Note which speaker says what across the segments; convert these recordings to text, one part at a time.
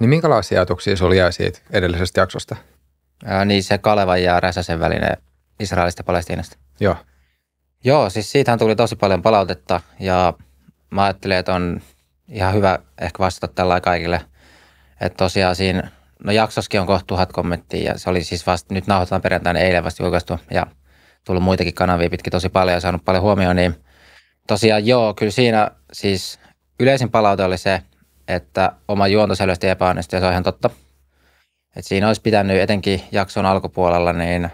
Speaker 1: Niin minkälaisia ajatuksia sinulla jäi siitä edellisestä jaksosta? Ää, niin se Kalevan ja Räsäsen väline Israelista ja Palestiinasta. Joo. Joo, siis siitähän tuli tosi paljon palautetta ja mä ajattelin, että on ihan hyvä ehkä vastata tällä kaikille. Että tosiaan siinä, no jaksoskin on kohta tuhat kommenttia ja se oli siis vasta, nyt nauhoitetaan perjantaina eilen vasta julkaistu ja tullut muitakin kanavia pitkin tosi paljon ja saanut paljon huomioon, niin tosiaan joo, kyllä siinä siis yleisin palaute oli se, että oma juonto selvästi epäonnistui ja se on ihan totta. Et siinä olisi pitänyt etenkin jakson alkupuolella niin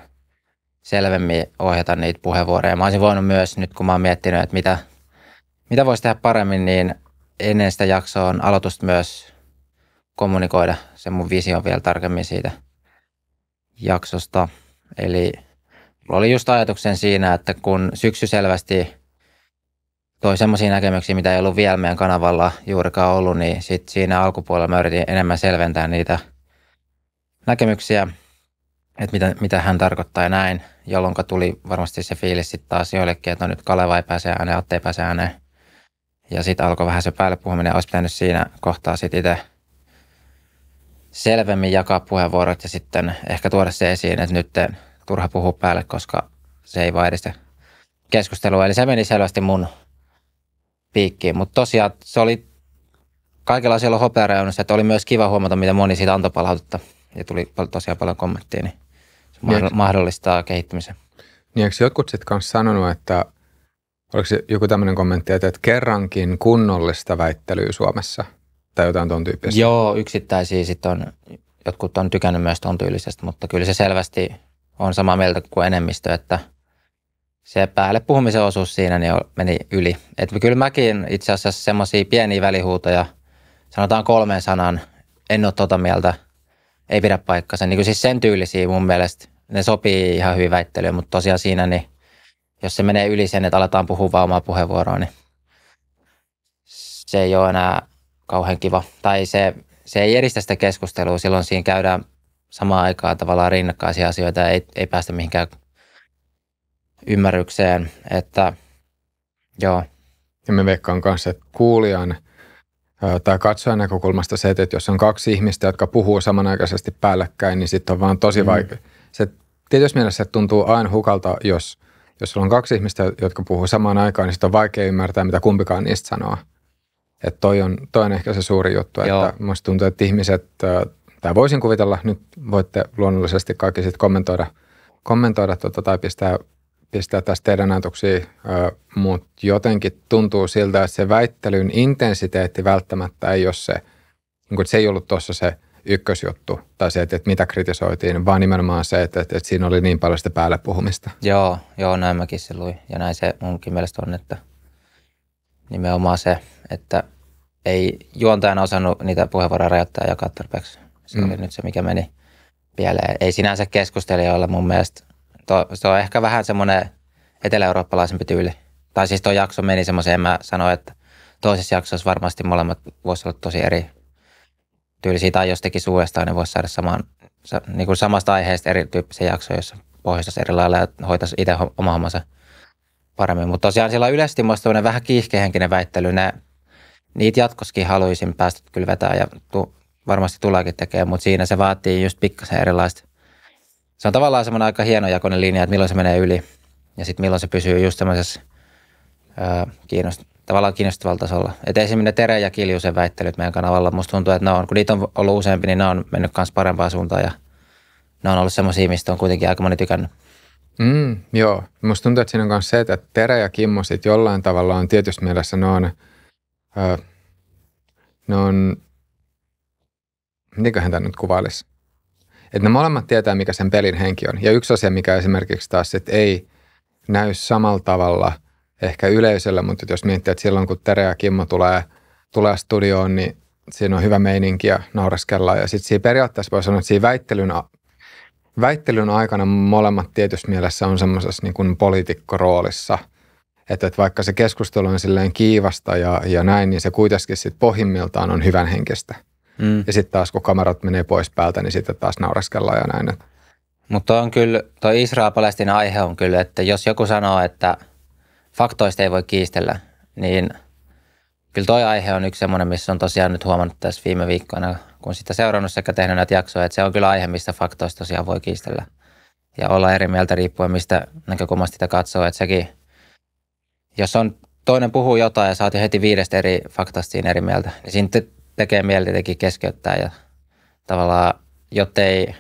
Speaker 1: selvemmin ohjata niitä puheenvuoroja. Mä olisin voinut myös nyt, kun mä oon miettinyt, että mitä, mitä voisi tehdä paremmin, niin ennen sitä jaksoon aloitusta myös kommunikoida sen mun vision vielä tarkemmin siitä jaksosta. Eli oli just ajatuksen siinä, että kun syksy selvästi – toi semmoisia näkemyksiä, mitä ei ollut vielä meidän kanavalla juurikaan ollut, niin sit siinä alkupuolella mä yritin enemmän selventää niitä näkemyksiä, että mitä, mitä hän tarkoittaa ja näin, jolloin tuli varmasti se fiilis sitten taas joillekin, että no nyt Kaleva ei pääse ääneen, Atte ei pääse ääneen. Ja sitten alkoi vähän se päälle puhuminen, olisi pitänyt siinä kohtaa sitten itse selvemmin jakaa puheenvuorot ja sitten ehkä tuoda se esiin, että nyt turha puhua päälle, koska se ei vaan edistä keskustelua. Eli se meni selvästi mun piikkiin. Mutta tosiaan se oli kaikilla siellä hopeareunassa, että oli myös kiva huomata, mitä moni siitä antoi palautetta. Ja tuli tosiaan paljon kommenttia, niin se niin mahdollistaa kehittymisen. Niin eikö jotkut sitten kanssa sanonut, että
Speaker 2: oliko se joku tämmöinen kommentti, että, että kerrankin kunnollista väittelyä Suomessa
Speaker 1: tai jotain tuon tyyppistä? Joo, yksittäisiä sitten on, jotkut on tykännyt myös tuon tyylisestä, mutta kyllä se selvästi on samaa mieltä kuin enemmistö, että – se päälle puhumisen osuus siinä niin meni yli. Et kyllä mäkin itse asiassa semmoisia pieniä välihuutoja, sanotaan kolmeen sanan, en ole tota mieltä, ei pidä paikkansa. Niin kuin siis sen tyylisiä mun mielestä, ne sopii ihan hyvin väittelyyn, mutta tosiaan siinä, niin jos se menee yli sen, että aletaan puhua vaan omaa puheenvuoroa, niin se ei ole enää kauhean kiva. Tai se, se ei edistä sitä keskustelua, silloin siinä käydään samaan aikaan tavallaan rinnakkaisia asioita ja ei, ei päästä mihinkään – ymmärrykseen, että joo. Ja me veikkaan kanssa, että kuulijan tai
Speaker 2: katsojan näkökulmasta se, että jos on kaksi ihmistä, jotka puhuu samanaikaisesti päällekkäin, niin sitten on vaan tosi mm. vaikea. Se tietysti mielessä tuntuu aina hukalta, jos, jos sulla on kaksi ihmistä, jotka puhuu samaan aikaan, niin sitten on vaikea ymmärtää, mitä kumpikaan niistä sanoo. Että toi on, toi on ehkä se suuri juttu, Joo. että musta tuntuu, että ihmiset, tai voisin kuvitella, nyt voitte luonnollisesti kaikki sitten kommentoida, kommentoida tuota, tai pistää pistää tässä teidän ajatuksia, mutta jotenkin tuntuu siltä, että se väittelyn intensiteetti välttämättä ei ole se, niin kuin, se ei ollut tuossa se ykkösjuttu tai se, että, että mitä kritisoitiin, vaan nimenomaan se, että, että, että siinä oli niin paljon sitä päälle puhumista.
Speaker 1: Joo, joo, näin mäkin se luin ja näin se munkin mielestä on, että nimenomaan se, että ei juontajana osannut niitä puheenvuoroja rajoittaa ja jakaa tarpeeksi. Se mm. oli nyt se, mikä meni pieleen. Ei sinänsä keskustelijoilla mun mielestä mutta se on ehkä vähän semmoinen etelä-eurooppalaisempi tyyli. Tai siis tuo jakso meni semmoiseen, mä sanoin, että toisessa jaksossa varmasti molemmat voisi olla tosi eri tyylisiä. Tai jostakin teki niin voisi saada saman, niin kuin samasta aiheesta erityyppisen jakson, jossa pohjoisessa eri lailla ja hoitaisi itse oma hommansa paremmin. Mutta tosiaan siellä on yleisesti muista vähän kiihkehenkinen väittely. Ne, niitä jatkoskin haluaisin päästä kyllä vetämään ja tu, varmasti tuleekin tekemään, mutta siinä se vaatii just pikkasen erilaista se on tavallaan semmoinen aika hienojakoinen linja, että milloin se menee yli ja sitten milloin se pysyy just semmoisessa kiinnost- tavallaan kiinnostavalla tasolla. Et esimerkiksi Tere ja Kiljusen väittelyt meidän kanavalla, musta tuntuu, että ne on, kun niitä on ollut useampi, niin ne on mennyt myös parempaan suuntaan ja ne on ollut semmoisia, mistä on kuitenkin aika moni tykännyt. Mm, joo. Musta tuntuu, että siinä on myös se, että Tere
Speaker 2: ja Kimmo sit jollain tavalla on tietysti mielessä, ne on, äh, ne on mitenköhän tämä nyt kuvailisi? Että ne molemmat tietää, mikä sen pelin henki on. Ja yksi asia, mikä esimerkiksi taas että ei näy samalla tavalla ehkä yleisöllä, mutta jos miettii, että silloin kun Tere ja Kimmo tulee, tulee studioon, niin siinä on hyvä meininki ja nauraskellaan. Ja sitten siinä periaatteessa voi sanoa, että siinä väittelyn, väittelyn aikana molemmat tietyssä mielessä on semmoisessa niin kuin poliitikkoroolissa – että, että vaikka se keskustelu on silleen kiivasta ja, ja näin, niin se kuitenkin sitten pohjimmiltaan on hyvän henkistä. Mm. Ja sitten taas kun kamerat menee pois päältä, niin sitten taas nauraskellaan ja näin.
Speaker 1: Mutta on kyllä, tuo israel palestin aihe on kyllä, että jos joku sanoo, että faktoista ei voi kiistellä, niin kyllä toi aihe on yksi semmoinen, missä on tosiaan nyt huomannut tässä viime viikkoina, kun sitä seurannut sekä tehnyt näitä jaksoja, että se on kyllä aihe, missä faktoista tosiaan voi kiistellä ja olla eri mieltä riippuen, mistä näkökulmasta sitä katsoo, että sekin, jos on toinen puhuu jotain ja jo heti viidestä eri faktasta siinä eri mieltä, niin siinä tekee mieli tietenkin keskeyttää ja tavallaan, jottei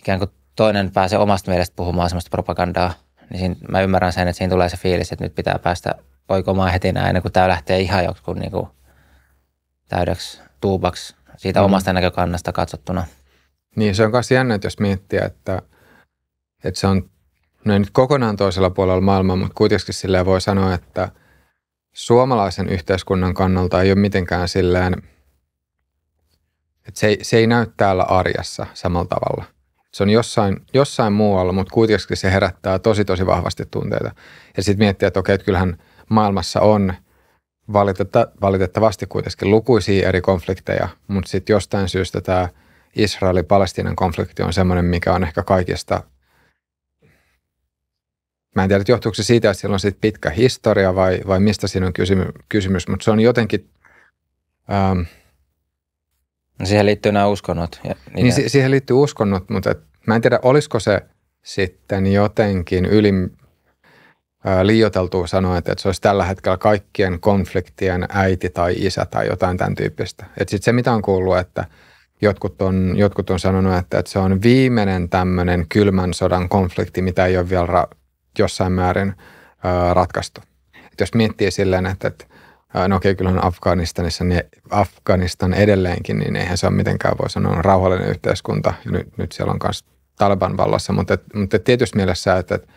Speaker 1: ikään kuin toinen pääse omasta mielestä puhumaan sellaista propagandaa, niin siinä, mä ymmärrän sen, että siinä tulee se fiilis, että nyt pitää päästä oikomaan heti näin, kun kuin tämä lähtee ihan joku niin kuin täydeksi tuubaksi siitä mm. omasta näkökannasta katsottuna. Niin, se on myös
Speaker 2: jännä, että jos miettii, että, että se on no nyt kokonaan toisella puolella maailmaa, mutta kuitenkin silleen voi sanoa, että – suomalaisen yhteiskunnan kannalta ei ole mitenkään silleen, että se ei, se ei näy täällä arjessa samalla tavalla. Se on jossain, jossain muualla, mutta kuitenkin se herättää tosi tosi vahvasti tunteita. Ja sitten miettiä, että okei, että kyllähän maailmassa on valitetta, valitettavasti kuitenkin lukuisia eri konflikteja, mutta sitten jostain syystä tämä Israelin-Palestiinan konflikti on semmoinen, mikä on ehkä kaikista Mä en tiedä, johtuuko se siitä, että siellä on sit pitkä historia vai, vai mistä siinä on kysymys, kysymys mutta se on jotenkin... Ähm, no siihen liittyy nämä uskonnot. Ja niin niin si- siihen liittyy uskonnot, mutta et, mä en tiedä, olisiko se sitten jotenkin yli äh, liioteltu sanoa, että, että se olisi tällä hetkellä kaikkien konfliktien äiti tai isä tai jotain tämän tyyppistä. Että sitten se, mitä on kuullut, että jotkut on, jotkut on sanonut, että, että se on viimeinen tämmöinen kylmän sodan konflikti, mitä ei ole vielä ra- jossain määrin ratkaistu. Et jos miettii silleen, että, että no okei, on Afganistanissa, niin Afganistan edelleenkin, niin eihän se ole mitenkään voi sanoa rauhallinen yhteiskunta. Nyt, nyt siellä on myös Taliban vallassa, mutta, et, mutta et mielessä, että, että,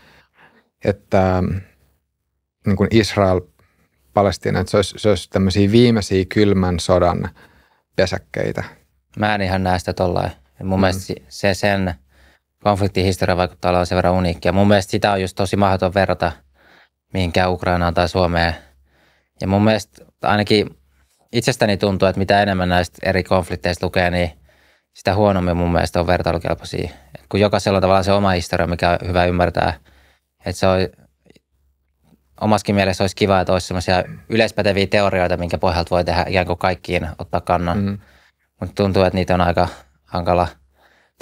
Speaker 2: että ähm, niin kuin Israel, Palestiina, että se olisi, se olisi tämmöisiä viimeisiä kylmän
Speaker 1: sodan pesäkkeitä. Mä en ihan näe sitä tollain. Mun mm. mielestä se sen konfliktihistoria vaikuttaa olevan sen verran uniikkia. Mun mielestä sitä on just tosi mahdoton verrata mihinkään Ukrainaan tai Suomeen. Ja mun mielestä ainakin itsestäni tuntuu, että mitä enemmän näistä eri konflikteista lukee, niin sitä huonommin mun mielestä on vertailukelpoisia. Et kun jokaisella on tavallaan se oma historia, mikä on hyvä ymmärtää. Että se on, omaskin mielessä olisi kiva, että olisi sellaisia yleispäteviä teorioita, minkä pohjalta voi tehdä ikään kuin kaikkiin ottaa kannan. Mm-hmm. Mutta tuntuu, että niitä on aika hankala –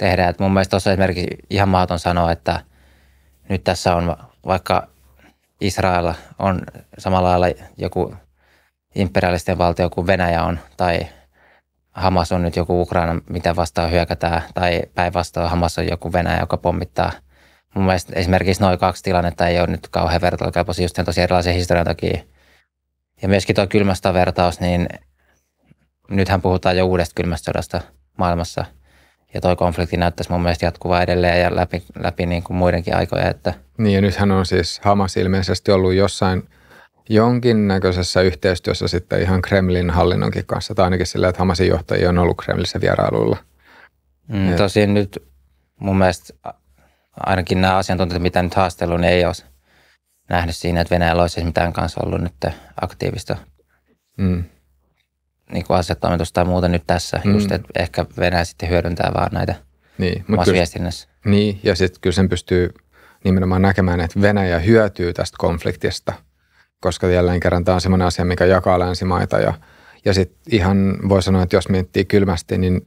Speaker 1: tehdä. Et mun mielestä tuossa esimerkiksi ihan mahdoton sanoa, että nyt tässä on vaikka Israel on samalla lailla joku imperialistinen valtio kuin Venäjä on, tai Hamas on nyt joku Ukraina, mitä vastaan hyökätään, tai päinvastoin Hamas on joku Venäjä, joka pommittaa. Mun mielestä esimerkiksi noin kaksi tilannetta ei ole nyt kauhean vertailukelpoisia just tosi erilaisen historian takia. Ja myöskin tuo kylmästä vertaus, niin nythän puhutaan jo uudesta kylmästä sodasta maailmassa – ja toi konflikti näyttäisi mun mielestä jatkuvaa edelleen ja läpi, läpi niin kuin muidenkin aikoja. Että. Niin ja nythän on siis Hamas
Speaker 2: ilmeisesti ollut jossain jonkinnäköisessä yhteistyössä sitten ihan Kremlin hallinnonkin kanssa, tai ainakin sillä, että Hamasin johtajia on ollut Kremlissä vierailulla. Mm, ja. tosin nyt
Speaker 1: mun mielestä ainakin nämä asiantuntijat, mitä nyt haastellut, niin ei ole nähnyt siinä, että Venäjällä olisi siis mitään kanssa ollut nyt aktiivista mm niin asetoimitus tai muuta nyt tässä, mm. just että ehkä Venäjä sitten hyödyntää vaan näitä
Speaker 2: niin, omassa viestinnässä. Niin, ja sitten kyllä sen pystyy nimenomaan näkemään, että Venäjä hyötyy tästä konfliktista, koska jälleen kerran tämä on sellainen asia, mikä jakaa länsimaita ja, ja sitten ihan voi sanoa, että jos miettii kylmästi, niin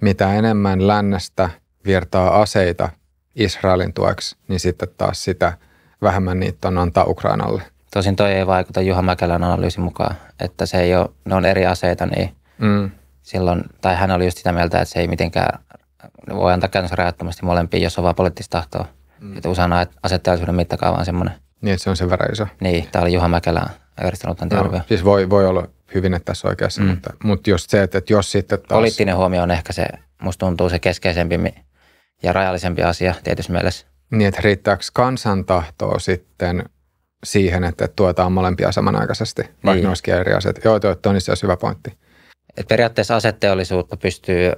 Speaker 2: mitä enemmän lännestä virtaa aseita Israelin tueksi, niin sitten taas sitä vähemmän niitä on
Speaker 1: antaa Ukrainalle. Tosin toi ei vaikuta Juha Mäkelän analyysin mukaan, että se ei ole, ne on eri aseita, niin mm. silloin, tai hän oli just sitä mieltä, että se ei mitenkään voi antaa käytännössä rajattomasti molempiin, jos on vaan poliittista tahtoa. Mm. Että usein asetteollisuuden mittakaava on semmoinen. Niin, että se on sen verran iso. Niin, tämä oli Juha Mäkelä järjestänyt tämän no, Siis voi, voi olla hyvin, että tässä oikeassa,
Speaker 2: mm. mutta, mutta just se, että, että jos sitten taas... Poliittinen huomio on ehkä se, musta tuntuu se keskeisempi ja rajallisempi asia tietyssä mielessä. Niin, että riittääkö kansantahtoa sitten siihen, että tuetaan molempia samanaikaisesti, niin. ne olisikin eri asiat. Joo, tuo, tuo on itse niin hyvä pointti.
Speaker 1: Et periaatteessa aseteollisuutta pystyy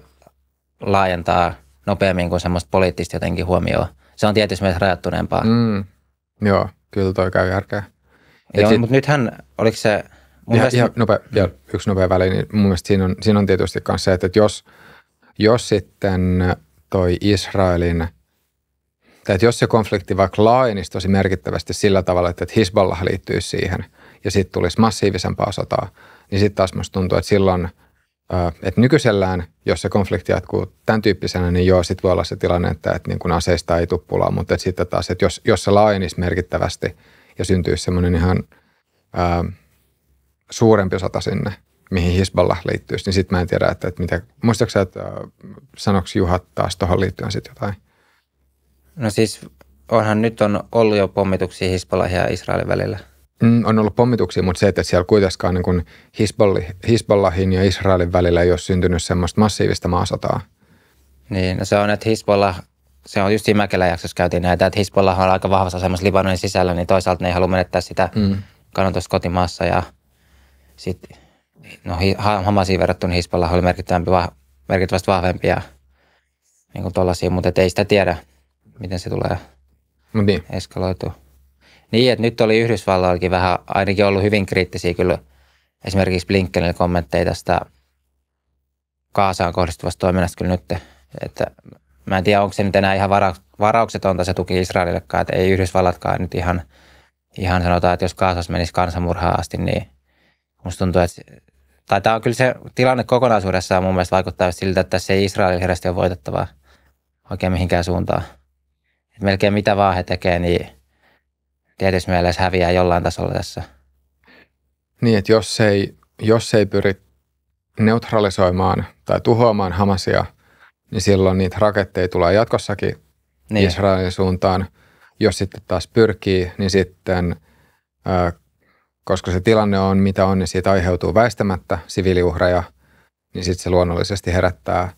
Speaker 1: laajentaa nopeammin kuin semmoista poliittista jotenkin huomioon. Se on tietysti myös rajattuneempaa. Mm. Joo, kyllä toi käy järkeä. Et Joo, sit... mutta nythän, oliko se... Mun ja, mielestä... ihan nopea, mm. vielä yksi nopea väli,
Speaker 2: niin mun mielestä siinä on, siinä on tietysti myös se, että jos, jos sitten toi Israelin tai että jos se konflikti vaikka laajenisi tosi merkittävästi sillä tavalla, että Hisballah liittyy siihen ja sitten tulisi massiivisempaa sotaa, niin sitten taas musta tuntuu, että silloin, että nykyisellään, jos se konflikti jatkuu tämän tyyppisenä, niin joo, sitten voi olla se tilanne, että, että niin kun aseista ei tuppulaa, mutta että sitten taas, että jos, jos se laajenisi merkittävästi ja syntyisi semmoinen ihan ää, suurempi sota sinne, mihin Hisballah liittyisi, niin sitten mä en tiedä, että, että mitä, sä, että sanoksi Juha taas tuohon liittyen sitten jotain?
Speaker 1: No siis onhan nyt on ollut jo pommituksia Hisbollahin
Speaker 2: ja Israelin välillä. Mm, on ollut pommituksia, mutta se, että siellä kuitenkaan niin kuin Hisbollahin ja Israelin välillä ei ole syntynyt semmoista massiivista maasotaa. Niin,
Speaker 1: no se on, että Hisbollah, se on just siinä Mäkelän jaksossa käytiin näitä, että Hisbollah on aika vahvassa asemassa Libanonin sisällä, niin toisaalta ne ei halua menettää sitä mm. kannatusta kotimaassa ja sitten no Hamasiin verrattuna Hisbollah oli merkittävästi, merkittävästi vahvempi ja niin kuin tollaisia, mutta ei sitä tiedä miten se tulee no niin. eskaloitua. Niin, että nyt oli Yhdysvalloillakin vähän, ainakin ollut hyvin kriittisiä kyllä esimerkiksi Blinkenille kommentteja tästä Kaasaan kohdistuvasta toiminnasta kyllä nyt. Että mä en tiedä, onko se nyt enää ihan varauksetonta se tuki Israelillekaan, että ei Yhdysvallatkaan nyt ihan, ihan sanotaan, että jos Kaasas menisi kansanmurhaan asti, niin musta tuntuu, että tai tämä on kyllä se tilanne kokonaisuudessaan mun mielestä vaikuttaa siltä, että se ei Israelilla hirveästi ole voitettavaa oikein mihinkään suuntaan. Et melkein mitä vaan he tekee, niin tietysti mielessä häviää jollain tasolla tässä. Niin, että jos ei, jos ei pyri
Speaker 2: neutralisoimaan tai tuhoamaan Hamasia, niin silloin niitä raketteja tulee jatkossakin niin. Israelin suuntaan. Jos sitten taas pyrkii, niin sitten, koska se tilanne on mitä on, niin siitä aiheutuu väistämättä siviiliuhreja, niin sitten se luonnollisesti herättää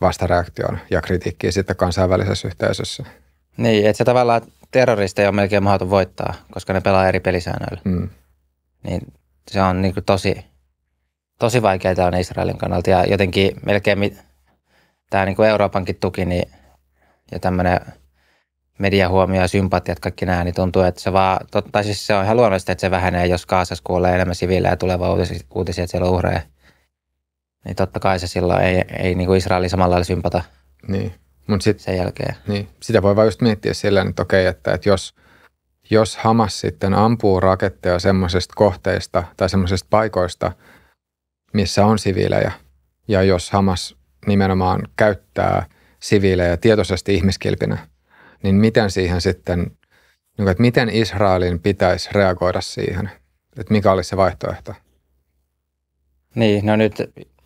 Speaker 2: vastareaktion ja kritiikkiä sitten kansainvälisessä yhteisössä.
Speaker 1: Niin, että se tavallaan terroristeja on melkein mahdoton voittaa, koska ne pelaa eri pelisäännöillä. Mm. Niin se on niin tosi, tosi vaikeaa on Israelin kannalta ja jotenkin melkein mit, tämä niin Euroopankin tuki niin, ja tämmöinen mediahuomio ja sympatiat, kaikki nämä, niin tuntuu, että se vaan, totta siis se on ihan luonnollista, että se vähenee, jos Kaasassa kuolee enemmän siviilejä ja tulee uutisia, uutisia, että siellä on uhreja. Niin totta kai se silloin ei, ei niin kuin Israelin samalla lailla sympata.
Speaker 2: Niin. Mut sit, sen jälkeen. Niin, sitä voi vain just miettiä sillä, että okei, että, että jos, jos Hamas sitten ampuu raketteja semmoisesta kohteista tai semmoisesta paikoista, missä on siviilejä, ja jos Hamas nimenomaan käyttää siviilejä tietoisesti ihmiskilpinä, niin miten siihen sitten, niin että miten Israelin
Speaker 1: pitäisi reagoida siihen? Että mikä olisi se vaihtoehto? Niin, no nyt,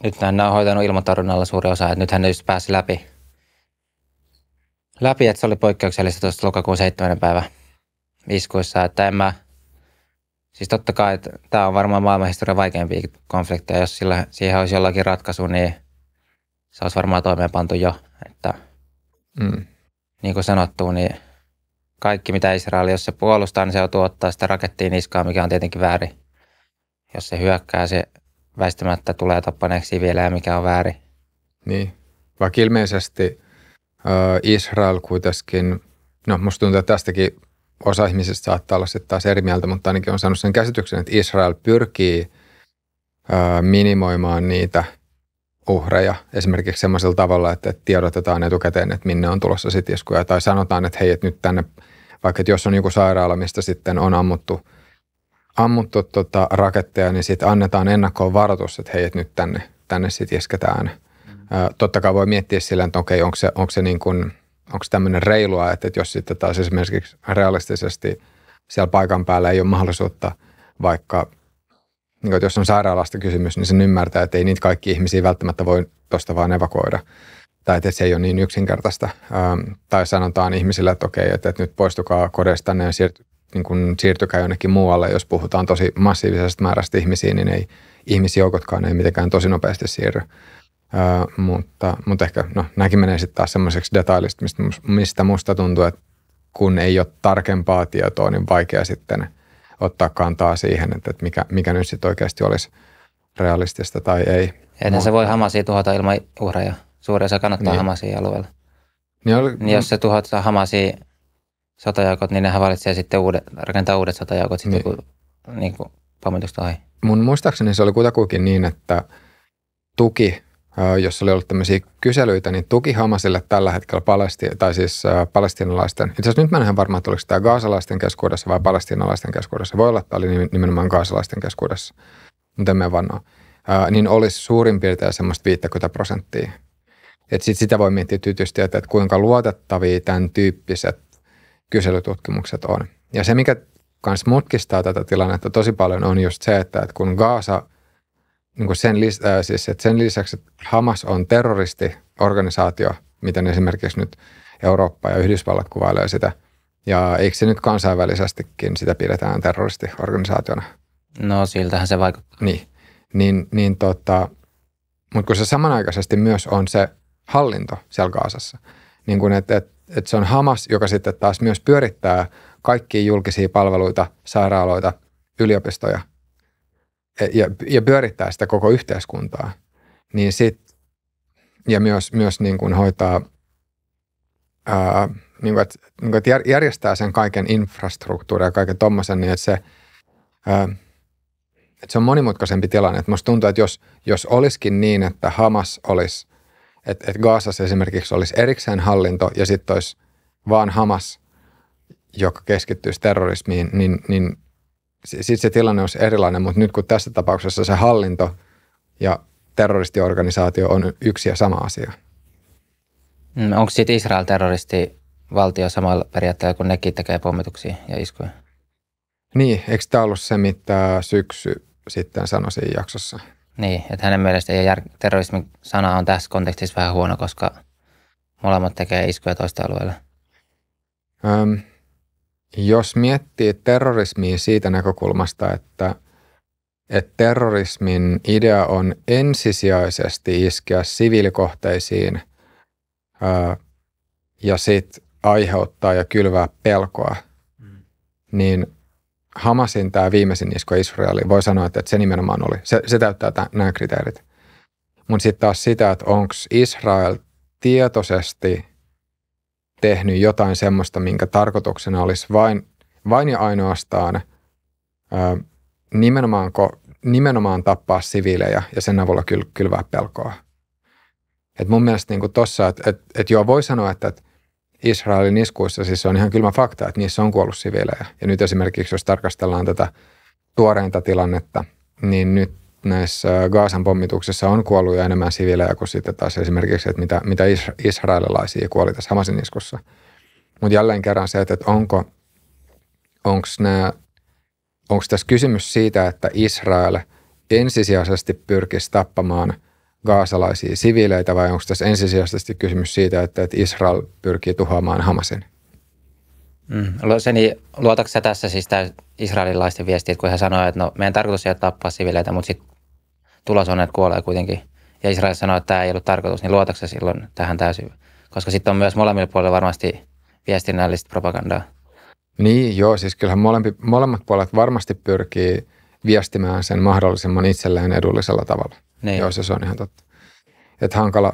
Speaker 1: nyt hän on hoitanut ilmatorjunnalla suuri osa, että nythän ne just pääsi läpi läpi, että se oli poikkeuksellista tuosta lokakuun 7. päivä iskuissa, että en mä, siis totta kai, että tämä on varmaan maailmanhistorian vaikeimpia konflikteja, jos sillä, siihen olisi jollakin ratkaisu, niin se olisi varmaan toimeenpantu jo, että mm. niin kuin sanottu, niin kaikki mitä Israel, jos se puolustaa, niin se joutuu ottaa sitä rakettiin niskaan, mikä on tietenkin väärin. Jos se hyökkää, se väistämättä tulee tappaneeksi vielä, mikä on väärin. Niin, vaikka ilmeisesti –
Speaker 2: Israel kuitenkin, no musta tuntuu, että tästäkin osa ihmisistä saattaa olla sitten taas eri mieltä, mutta ainakin on saanut sen käsityksen, että Israel pyrkii minimoimaan niitä uhreja esimerkiksi semmoisella tavalla, että tiedotetaan etukäteen, että minne on tulossa sitten iskuja, tai sanotaan, että hei, että nyt tänne, vaikka että jos on joku sairaala, mistä sitten on ammuttu – ammuttu tota raketteja, niin sitten annetaan ennakkoon varoitus, että hei, että nyt tänne, tänne sitten isketään Totta kai voi miettiä sillä, että okei, onko se, onko se niin kuin, onko tämmöinen reilua, että jos sitten taas esimerkiksi realistisesti siellä paikan päällä ei ole mahdollisuutta vaikka, niin kuin, jos on sairaalasta kysymys, niin sen ymmärtää, että ei niitä kaikki ihmisiä välttämättä voi tuosta vaan evakuoida. Tai että se ei ole niin yksinkertaista. Tai sanotaan ihmisille, että okei, että, että nyt poistukaa tänne ja siirty, niin kuin siirtykää jonnekin muualle. Jos puhutaan tosi massiivisesta määrästä ihmisiä, niin ei ihmisjoukotkaan ei mitenkään tosi nopeasti siirry. Öö, mutta, mutta ehkä no, nämäkin menee sitten taas semmoiseksi detailista, mistä, mistä musta tuntuu, että kun ei ole tarkempaa tietoa, niin vaikea sitten ottaa kantaa siihen, että, että mikä, mikä nyt sitten oikeasti olisi realistista tai
Speaker 1: ei. Eihän Mut. se voi Hamasia tuhota ilman uhreja. Suurin osa kannattaa niin. Hamasia alueella. Niin oli, niin jos se tuhotaan Hamasia sotajoukot, niin ne valitsee sitten uudet, rakentaa uudet sotajoukot sitten niin. niin kuin pommitusta ai.
Speaker 2: Mun muistaakseni se oli kutakuinkin niin, että tuki jossa oli ollut tämmöisiä kyselyitä, niin tuki Hamasille tällä hetkellä Palesti tai siis palestinalaisten, itse asiassa nyt mä en ihan varma, oliko tämä gaasalaisten keskuudessa vai palestinalaisten keskuudessa, voi olla, että oli nimenomaan gaasalaisten keskuudessa, mutta me vannoa, niin olisi suurin piirtein semmoista 50 prosenttia. Et sit sitä voi miettiä tietysti, että, kuinka luotettavia tämän tyyppiset kyselytutkimukset on. Ja se, mikä myös mutkistaa tätä tilannetta tosi paljon, on just se, että, että kun Gaasa niin kuin sen, lis- äh, siis, että sen lisäksi, että Hamas on terroristiorganisaatio, miten esimerkiksi nyt Eurooppa ja Yhdysvallat kuvailee sitä, ja eikö se nyt kansainvälisestikin sitä pidetään terroristiorganisaationa? No siltähän se vaikuttaa. Niin, niin, niin tota, mutta kun se samanaikaisesti myös on se hallinto siellä Kaasassa, niin kuin että et, et se on Hamas, joka sitten taas myös pyörittää kaikkia julkisia palveluita, sairaaloita, yliopistoja – ja, ja pyörittää sitä koko yhteiskuntaa, niin sit, ja myös, myös niin kuin hoitaa, ää, niin kuin, että, niin kuin, että järjestää sen kaiken infrastruktuuria ja kaiken tuommoisen, niin että se, ää, että se on monimutkaisempi tilanne. Että musta tuntuu, että jos, jos olisikin niin, että Hamas olisi, että, että Gaasassa esimerkiksi olisi erikseen hallinto ja sitten olisi vaan Hamas, joka keskittyisi terrorismiin, niin, niin sitten se tilanne olisi erilainen, mutta nyt kun tässä tapauksessa se hallinto ja terroristiorganisaatio on yksi ja sama asia.
Speaker 1: Mm, onko sitten Israel terroristivaltio samalla periaatteella, kun nekin tekee pommituksia ja iskuja?
Speaker 2: Niin, eikö tämä ollut se, mitä syksy sitten sanoi siinä jaksossa?
Speaker 1: Niin, että hänen mielestään jär- terrorismin sana on tässä kontekstissa vähän huono, koska molemmat tekee iskuja toista alueella. Öm, jos miettii terrorismia
Speaker 2: siitä näkökulmasta, että, että terrorismin idea on ensisijaisesti iskeä siviilikohteisiin ää, ja sitten aiheuttaa ja kylvää pelkoa, mm. niin Hamasin tämä viimeisin isko Israeli voi sanoa, että, että se nimenomaan oli. Se, se täyttää tämän, nämä kriteerit. Mutta sitten taas sitä, että onko Israel tietoisesti – tehnyt jotain semmoista, minkä tarkoituksena olisi vain, vain ja ainoastaan ö, nimenomaan, ko, nimenomaan tappaa siviilejä ja sen avulla kyl, kylvää pelkoa. Et mun mielestä niin tuossa, että et, et joo voi sanoa, että et Israelin iskuissa siis on ihan kylmä fakta, että niissä on kuollut siviilejä. Ja nyt esimerkiksi jos tarkastellaan tätä tuoreinta tilannetta, niin nyt näissä Gaasan pommituksissa on kuollut enemmän siviilejä kuin sitten taas esimerkiksi, että mitä, mitä israelilaisia kuoli tässä Hamasin iskussa. Mutta jälleen kerran se, että, onko onko onks nää, onks tässä kysymys siitä, että Israel ensisijaisesti pyrkisi tappamaan gaasalaisia siviileitä vai onko tässä ensisijaisesti kysymys siitä, että, että Israel pyrkii tuhoamaan Hamasin?
Speaker 1: Mm. Seni, luotatko tässä siis israelilaisten viestiä, kun hän sanoi, että no, meidän tarkoitus ei ole tappaa sivileitä, mutta sitten tulos on, että kuolee kuitenkin. Ja Israel sanoi, että tämä ei ollut tarkoitus, niin luotatko silloin tähän täysin? Koska sitten on myös molemmilla puolilla varmasti viestinnällistä propagandaa.
Speaker 2: Niin, joo, siis kyllähän molempi, molemmat puolet varmasti pyrkii viestimään sen mahdollisimman itselleen edullisella tavalla. Niin. Joo, se on ihan totta. Että hankala.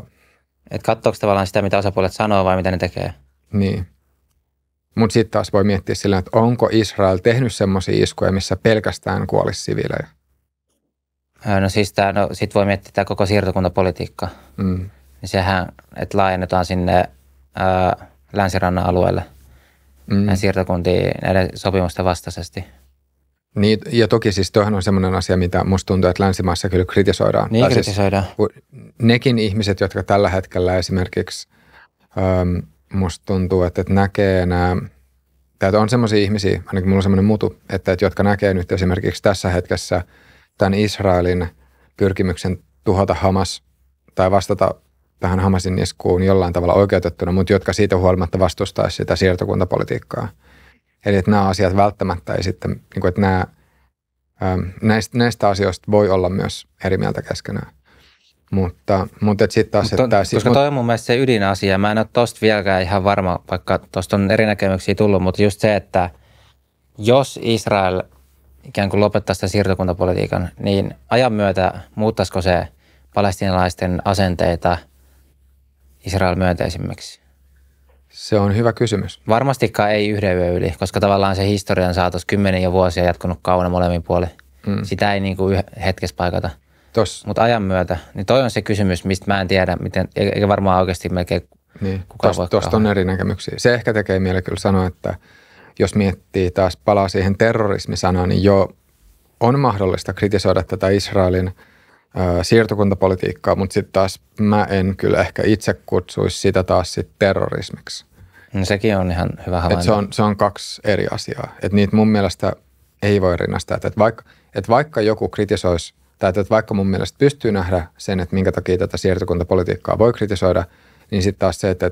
Speaker 1: Että tavallaan sitä, mitä osapuolet sanoo vai mitä ne tekee? Niin.
Speaker 2: Mutta sitten taas voi miettiä sillä, että onko Israel tehnyt semmoisia iskuja, missä pelkästään kuolisi siviilejä?
Speaker 1: Öö, no siis tämä, no, sit voi miettiä tämä koko siirtokuntapolitiikka. Mm. Niin sehän, että laajennetaan sinne ää, öö, länsirannan alueelle mm. siirtokuntiin näiden sopimusten vastaisesti.
Speaker 2: Niin, ja toki siis tuohon on semmoinen asia, mitä musta tuntuu, että länsimaissa kyllä kritisoidaan. Niin tai siis kritisoidaan. Siis, nekin ihmiset, jotka tällä hetkellä esimerkiksi äm, musta tuntuu, että, että näkee nämä, tai että on semmoisia ihmisiä, ainakin mulla on semmoinen mutu, että, että jotka näkee nyt esimerkiksi tässä hetkessä tämän Israelin pyrkimyksen tuhota Hamas tai vastata tähän Hamasin iskuun jollain tavalla oikeutettuna, mutta jotka siitä huolimatta vastustaisi sitä siirtokuntapolitiikkaa. Eli että nämä asiat välttämättä ei sitten, niin kuin, että nämä, näistä, näistä asioista voi olla myös eri mieltä keskenään. Mutta, mutta sitten taas, mutta, että... Siis, koska toi
Speaker 1: on mun mielestä se ydinasia. Mä en ole tosta vieläkään ihan varma, vaikka tosta on eri näkemyksiä tullut, mutta just se, että jos Israel ikään kuin lopettaa sitä siirtokuntapolitiikan, niin ajan myötä muuttaisiko se palestinalaisten asenteita Israel myönteisemmiksi? Se on hyvä kysymys. Varmastikaan ei yhden yli, koska tavallaan se historian saatos kymmeniä vuosia jatkunut kauna molemmin puolin. Mm. Sitä ei niin kuin hetkessä paikata. Tos. Mutta ajan myötä, niin toi on se kysymys, mistä mä en tiedä, miten, e- eikä varmaan oikeasti melkein
Speaker 2: niin. kukaan Tuosta on eri näkemyksiä. Se ehkä tekee mieleen kyllä sanoa, että jos miettii taas palaa siihen terrorismisanaan, niin jo on mahdollista kritisoida tätä Israelin siirtokuntapolitiikkaa, mutta sitten taas mä en kyllä ehkä itse kutsuisi sitä taas sit terrorismiksi. No sekin on ihan hyvä havainto. Et se, on, se on kaksi eri asiaa. Et niitä mun mielestä ei voi rinnastaa. Et vaikka, et vaikka joku kritisoisi tai että vaikka mun mielestä pystyy nähdä sen, että minkä takia tätä siirtokuntapolitiikkaa voi kritisoida, niin sitten taas se, että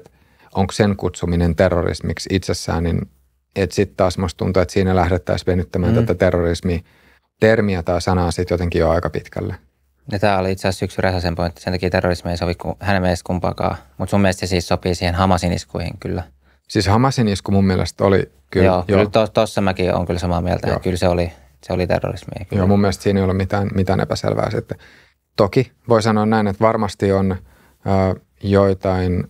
Speaker 2: onko sen kutsuminen terrorismiksi itsessään, niin että sitten taas musta tuntuu, että siinä lähdettäisiin venyttämään mm. tätä terrorismia termiä tai sanaa sitten jotenkin jo aika pitkälle.
Speaker 1: Ja tämä oli itse asiassa yksi Räsäsen pointti, sen takia terrorismi ei sovi hänen mielestä kumpaakaan, mutta sun mielestä se siis sopii siihen Hamasin iskuihin kyllä.
Speaker 2: Siis Hamasin isku mun mielestä oli kyllä. Joo, joo.
Speaker 1: kyllä tuossa mäkin olen kyllä samaa mieltä, joo.
Speaker 2: kyllä se oli se oli terrorismi. Kyllä. Joo, mun mielestä siinä ei ole mitään, mitään epäselvää. Sitten. Toki voi sanoa näin, että varmasti on ö, joitain,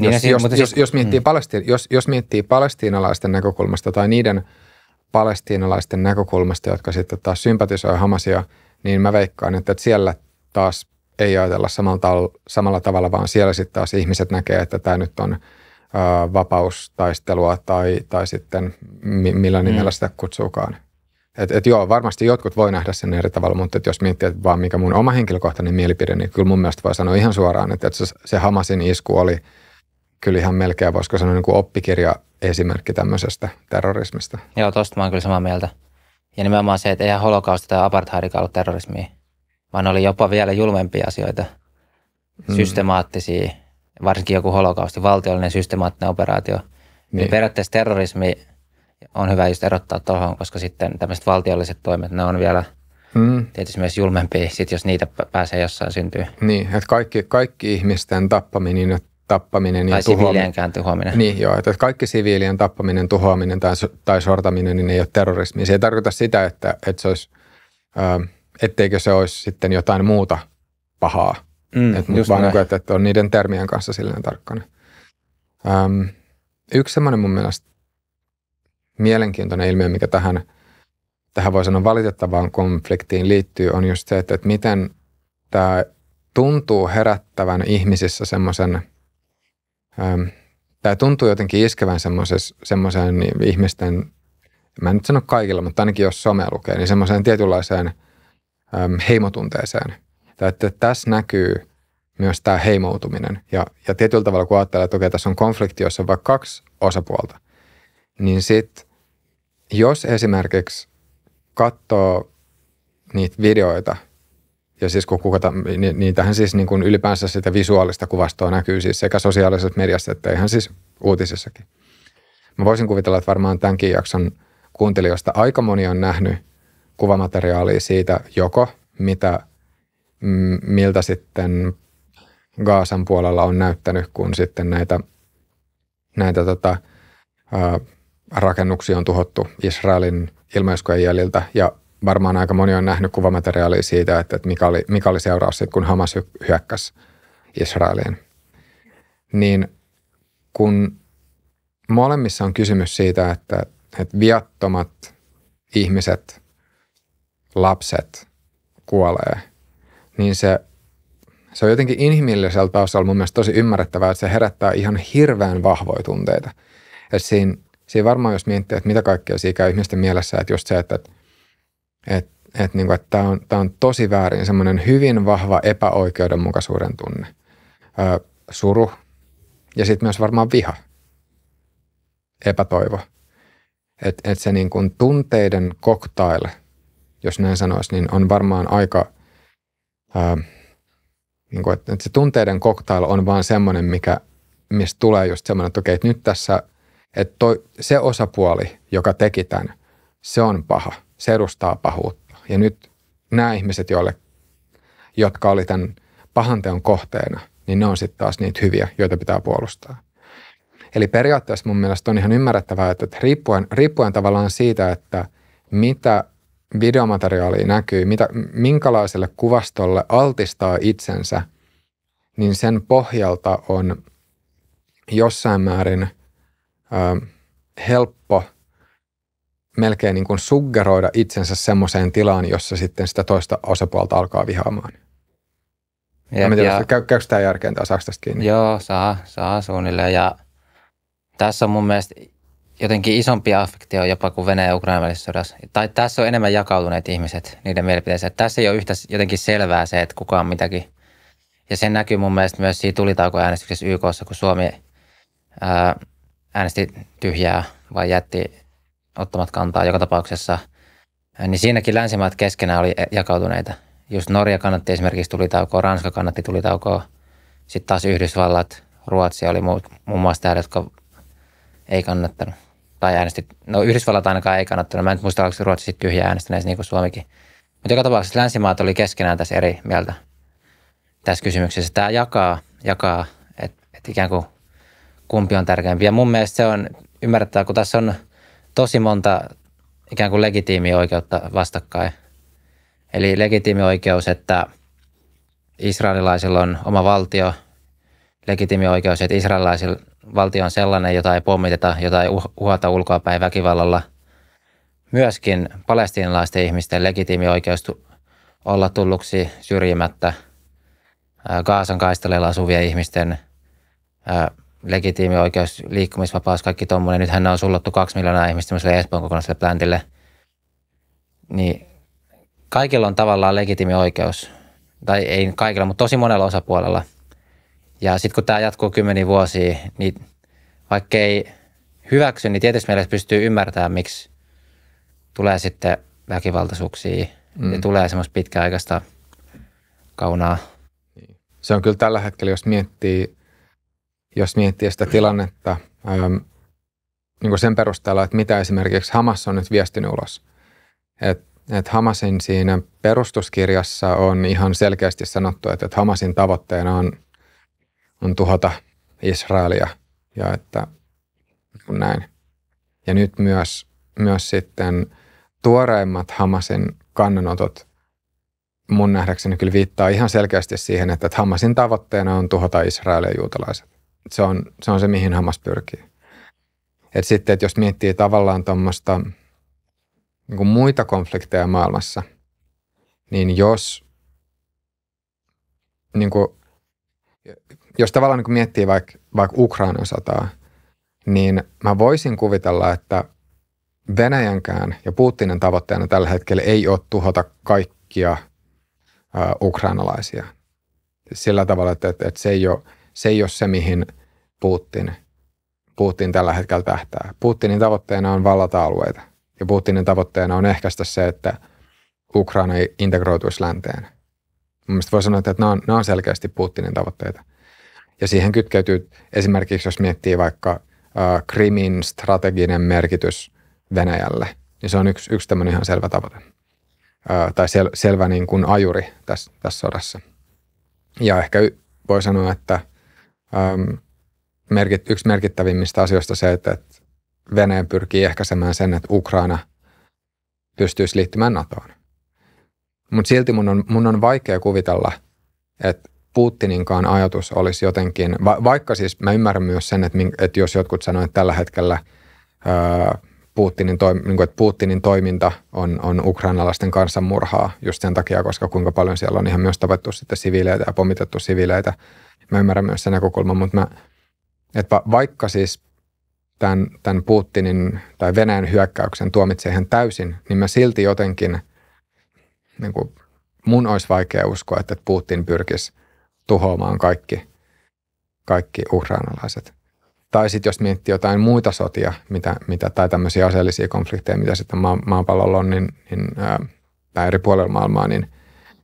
Speaker 2: niin jos, siinä, jos, jos, siis- jos, miettii mm. Palesti, jos, jos miettii palestiinalaisten näkökulmasta tai niiden palestiinalaisten näkökulmasta, jotka sitten taas sympatisoi Hamasia, niin mä veikkaan, että, että siellä taas ei ajatella samalla, samalla tavalla, vaan siellä sitten taas ihmiset näkee, että tämä nyt on ö, vapaustaistelua tai, tai sitten mi- millä nimellä mm. sitä kutsuukaan. Et, et joo, varmasti jotkut voi nähdä sen eri tavalla, mutta jos miettii että vaan mikä mun oma henkilökohtainen mielipide, niin kyllä mun mielestä voi sanoa ihan suoraan, että, et se, se Hamasin isku oli kyllä ihan melkein, voisiko sanoa niin kuin oppikirja esimerkki tämmöisestä terrorismista.
Speaker 1: Joo, tosta mä oon kyllä samaa mieltä. Ja nimenomaan se, että eihän holokausta tai apartheidikaan ollut terrorismia, vaan oli jopa vielä julmempia asioita, hmm. systemaattisia, varsinkin joku holokausti, valtiollinen systemaattinen operaatio. Niin. niin periaatteessa terrorismi – on hyvä just erottaa tuohon, koska sitten tämmöiset valtiolliset toimet, ne on vielä mm. tietysti myös julmempi, sit jos niitä pääsee jossain syntyy. Niin, että kaikki, kaikki ihmisten tappaminen, tappaminen tai ja
Speaker 2: tai tuhoaminen. Niin, joo, että kaikki siviilien tappaminen, tuhoaminen tai, tai sortaminen, niin ei ole terrorismi. Se ei tarkoita sitä, että, että se olisi, ää, ähm, etteikö se olisi sitten jotain muuta pahaa. Mm, et, mutta vaan, että, niinku, että on niiden termien kanssa silleen tarkkana. Äm, yksi semmoinen mun mielestä mielenkiintoinen ilmiö, mikä tähän, tähän voi sanoa valitettavaan konfliktiin liittyy, on just se, että, että miten tämä tuntuu herättävän ihmisissä semmoisen, ähm, tämä tuntuu jotenkin iskevän semmoisen ihmisten, mä en nyt sano kaikilla, mutta ainakin jos some lukee, niin semmoiseen tietynlaiseen ähm, heimotunteeseen. Tai että tässä näkyy myös tämä heimoutuminen. Ja, ja tietyllä tavalla kun ajattelee, että okei, tässä on konflikti, jossa on vaikka kaksi osapuolta, niin sitten jos esimerkiksi katsoo niitä videoita, ja siis kun niin, niin tähän siis niin kuin ylipäänsä sitä visuaalista kuvastoa näkyy siis sekä sosiaalisessa mediassa että ihan siis uutisissakin. Mä voisin kuvitella, että varmaan tämänkin jakson kuuntelijoista aika moni on nähnyt kuvamateriaalia siitä joko, mitä, miltä sitten Gaasan puolella on näyttänyt, kun sitten näitä, näitä tota, äh, rakennuksia on tuhottu Israelin ilmaiskojen jäljiltä ja varmaan aika moni on nähnyt kuvamateriaalia siitä, että, mikä, oli, mikä oli seuraus siitä, kun Hamas hyökkäsi Israeliin. Niin kun molemmissa on kysymys siitä, että, että viattomat ihmiset, lapset kuolee, niin se, se on jotenkin inhimillisellä tasolla mun mielestä tosi ymmärrettävää, että se herättää ihan hirveän vahvoja tunteita. Että siinä siinä varmaan jos miettii, että mitä kaikkea siinä käy ihmisten mielessä, että just se, että, että, että, että, niin kuin, että tämä, on, tämä on tosi väärin, semmoinen hyvin vahva epäoikeudenmukaisuuden tunne, ö, suru ja sitten myös varmaan viha, epätoivo. Että et se niin kuin tunteiden cocktail, jos näin sanoisi, niin on varmaan aika, ää, niin kuin, että, et se tunteiden cocktail on vaan semmoinen, mikä, mistä tulee just semmoinen, että okei, et nyt tässä – että toi, se osapuoli, joka teki tämän, se on paha. Se edustaa pahuutta. Ja nyt nämä ihmiset, joille, jotka oli tämän pahanteon kohteena, niin ne on sitten taas niitä hyviä, joita pitää puolustaa. Eli periaatteessa mun mielestä on ihan ymmärrettävää, että riippuen, riippuen tavallaan siitä, että mitä videomateriaalia näkyy, mitä, minkälaiselle kuvastolle altistaa itsensä, niin sen pohjalta on jossain määrin – ö, helppo melkein niin kuin suggeroida itsensä semmoiseen tilaan, jossa sitten sitä toista osapuolta alkaa vihaamaan. Jep, tiedä, ja, käy, käykö tämä järkeen tai saako tästä kiinni?
Speaker 1: Joo, saa, saa suunnilleen. Ja tässä on mun mielestä jotenkin isompi affektio jopa kuin Venäjä ja Ukraina välisessä sodassa. Tai tässä on enemmän jakautuneet ihmiset niiden mielipiteensä. Tässä ei ole yhtä jotenkin selvää se, että kukaan mitäkin. Ja se näkyy mun mielestä myös siinä tulitaukoäänestyksessä YKssa, kun Suomi ää, äänesti tyhjää vai jätti ottamat kantaa joka tapauksessa, niin siinäkin länsimaat keskenään oli e- jakautuneita. Just Norja kannatti esimerkiksi tulitaukoa, Ranska kannatti tulitaukoa, sitten taas Yhdysvallat, Ruotsi oli muun muassa täällä, jotka ei kannattanut. Tai äänesti, no Yhdysvallat ainakaan ei kannattanut. Mä en muista, oliko Ruotsi sitten tyhjää äänestäneet niin kuin Suomikin. Mutta joka tapauksessa länsimaat oli keskenään tässä eri mieltä tässä kysymyksessä. Tämä jakaa, jakaa että et ikään kuin – kumpi on tärkeämpi. Ja mun mielestä se on ymmärrettävä, kun tässä on tosi monta ikään kuin legitiimi oikeutta vastakkain. Eli legitiimi oikeus, että israelilaisilla on oma valtio, legitiimi oikeus, että israelilaisilla valtio on sellainen, jota ei pommiteta, jota ei uh- uhata ulkoapäin väkivallalla. Myöskin palestiinalaisten ihmisten legitiimi oikeus olla tulluksi syrjimättä Gaasan kaistaleilla asuvien ihmisten legitiimi oikeus, liikkumisvapaus, kaikki tuommoinen. Nythän on sullottu kaksi miljoonaa ihmistä tämmöiselle Espoon kokonaiselle plantille. Niin kaikilla on tavallaan legitiimi oikeus. Tai ei kaikilla, mutta tosi monella osapuolella. Ja sitten kun tämä jatkuu kymmeniä vuosia, niin vaikka ei hyväksy, niin tietysti mielessä pystyy ymmärtämään, miksi tulee sitten väkivaltaisuuksia mm. ja tulee semmoista pitkäaikaista
Speaker 2: kaunaa. Se on kyllä tällä hetkellä, jos miettii jos miettii sitä tilannetta ähm, niin kuin sen perusteella, että mitä esimerkiksi Hamas on nyt viestinyt ulos. Et, et Hamasin siinä perustuskirjassa on ihan selkeästi sanottu, että, Hamasin tavoitteena on, on tuhota Israelia ja että niin näin. Ja nyt myös, myös sitten tuoreimmat Hamasin kannanotot mun nähdäkseni kyllä viittaa ihan selkeästi siihen, että Hamasin tavoitteena on tuhota Israel juutalaiset se on se, on se mihin hammas pyrkii. Et sitten, että jos miettii tavallaan tuommoista niin muita konflikteja maailmassa, niin jos, niin kuin, jos tavallaan niin miettii vaikka, vaikka Ukrainan sataa, niin mä voisin kuvitella, että Venäjänkään ja Putinin tavoitteena tällä hetkellä ei ole tuhota kaikkia ää, ukrainalaisia. Sillä tavalla, että, että, että se ei ole – se ei ole se, mihin Putin, Putin tällä hetkellä tähtää. Putinin tavoitteena on vallata alueita ja Putinin tavoitteena on ehkäistä se, että Ukraina ei integroituisi länteen. Mielestäni voi sanoa, että nämä on, nämä on selkeästi Putinin tavoitteita. Ja siihen kytkeytyy esimerkiksi, jos miettii vaikka äh, Krimin strateginen merkitys Venäjälle, niin se on yksi, yksi tämmöinen ihan selvä tavoite äh, tai sel, selvä niin kuin ajuri tässä, tässä sodassa. Ja ehkä voi sanoa, että – ähm, yksi merkittävimmistä asioista se, että, Venäjä pyrkii ehkäisemään sen, että Ukraina pystyisi liittymään NATOon. Mutta silti mun on, mun on vaikea kuvitella, että Putininkaan ajatus olisi jotenkin, va, vaikka siis mä ymmärrän myös sen, että, että jos jotkut sanoo, että tällä hetkellä ää, öö, Putinin, toi, niin kuin, että Putinin toiminta on, on ukrainalaisten murhaa just sen takia, koska kuinka paljon siellä on ihan myös tapettu sitten siviileitä ja pomitettu siviileitä – Mä ymmärrän myös sen näkökulman, mutta mä, että va, vaikka siis tämän, tämän Putinin tai Venäjän hyökkäyksen tuomitsee ihan täysin, niin mä silti jotenkin, niin kuin, mun olisi vaikea uskoa, että Putin pyrkisi tuhoamaan kaikki, kaikki uhraanalaiset Tai sitten jos miettii jotain muita sotia mitä, mitä, tai tämmöisiä aseellisia konflikteja, mitä sitten maa, maapallolla on, niin, niin ää, tai eri puolilla maailmaa, niin –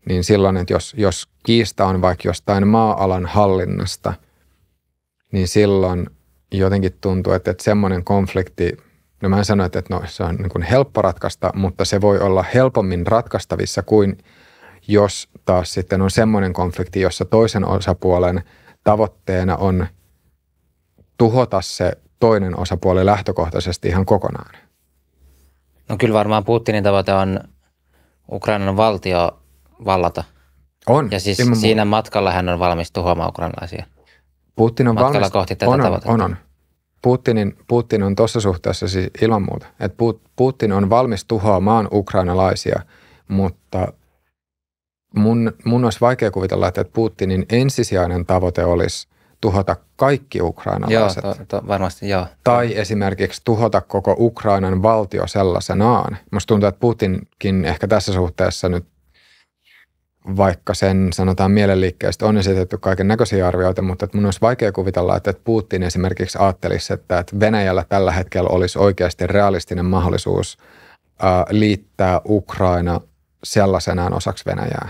Speaker 2: niin silloin, että jos, jos kiista on vaikka jostain maa-alan hallinnasta, niin silloin jotenkin tuntuu, että, että semmoinen konflikti, no mä en sano, että, että no, se on niin kuin helppo ratkaista, mutta se voi olla helpommin ratkaistavissa kuin jos taas sitten on semmoinen konflikti, jossa toisen osapuolen tavoitteena on tuhota se toinen osapuoli lähtökohtaisesti ihan kokonaan.
Speaker 1: No kyllä varmaan Putinin tavoite on Ukrainan valtio vallata. On. Ja siis Ilman siinä matkalla hän on valmis tuhoamaan ukrainalaisia.
Speaker 2: Putin on matkalla valmis. kohti tätä on, tavoitetta. On, on. Putinin, Putin on tuossa suhteessa siis ilman muuta, että Putin on valmis tuhoamaan ukrainalaisia, mutta mun, mun olisi vaikea kuvitella, että Putinin ensisijainen tavoite olisi tuhota kaikki ukrainalaiset. Joo, to, to, varmasti joo. Tai esimerkiksi tuhota koko Ukrainan valtio sellaisenaan. Musta tuntuu, että Putinkin ehkä tässä suhteessa nyt vaikka sen sanotaan mielenliikkeestä on esitetty kaiken näköisiä arvioita, mutta että mun olisi vaikea kuvitella, että Putin esimerkiksi ajattelisi, että Venäjällä tällä hetkellä olisi oikeasti realistinen mahdollisuus liittää Ukraina sellaisenaan osaksi Venäjää.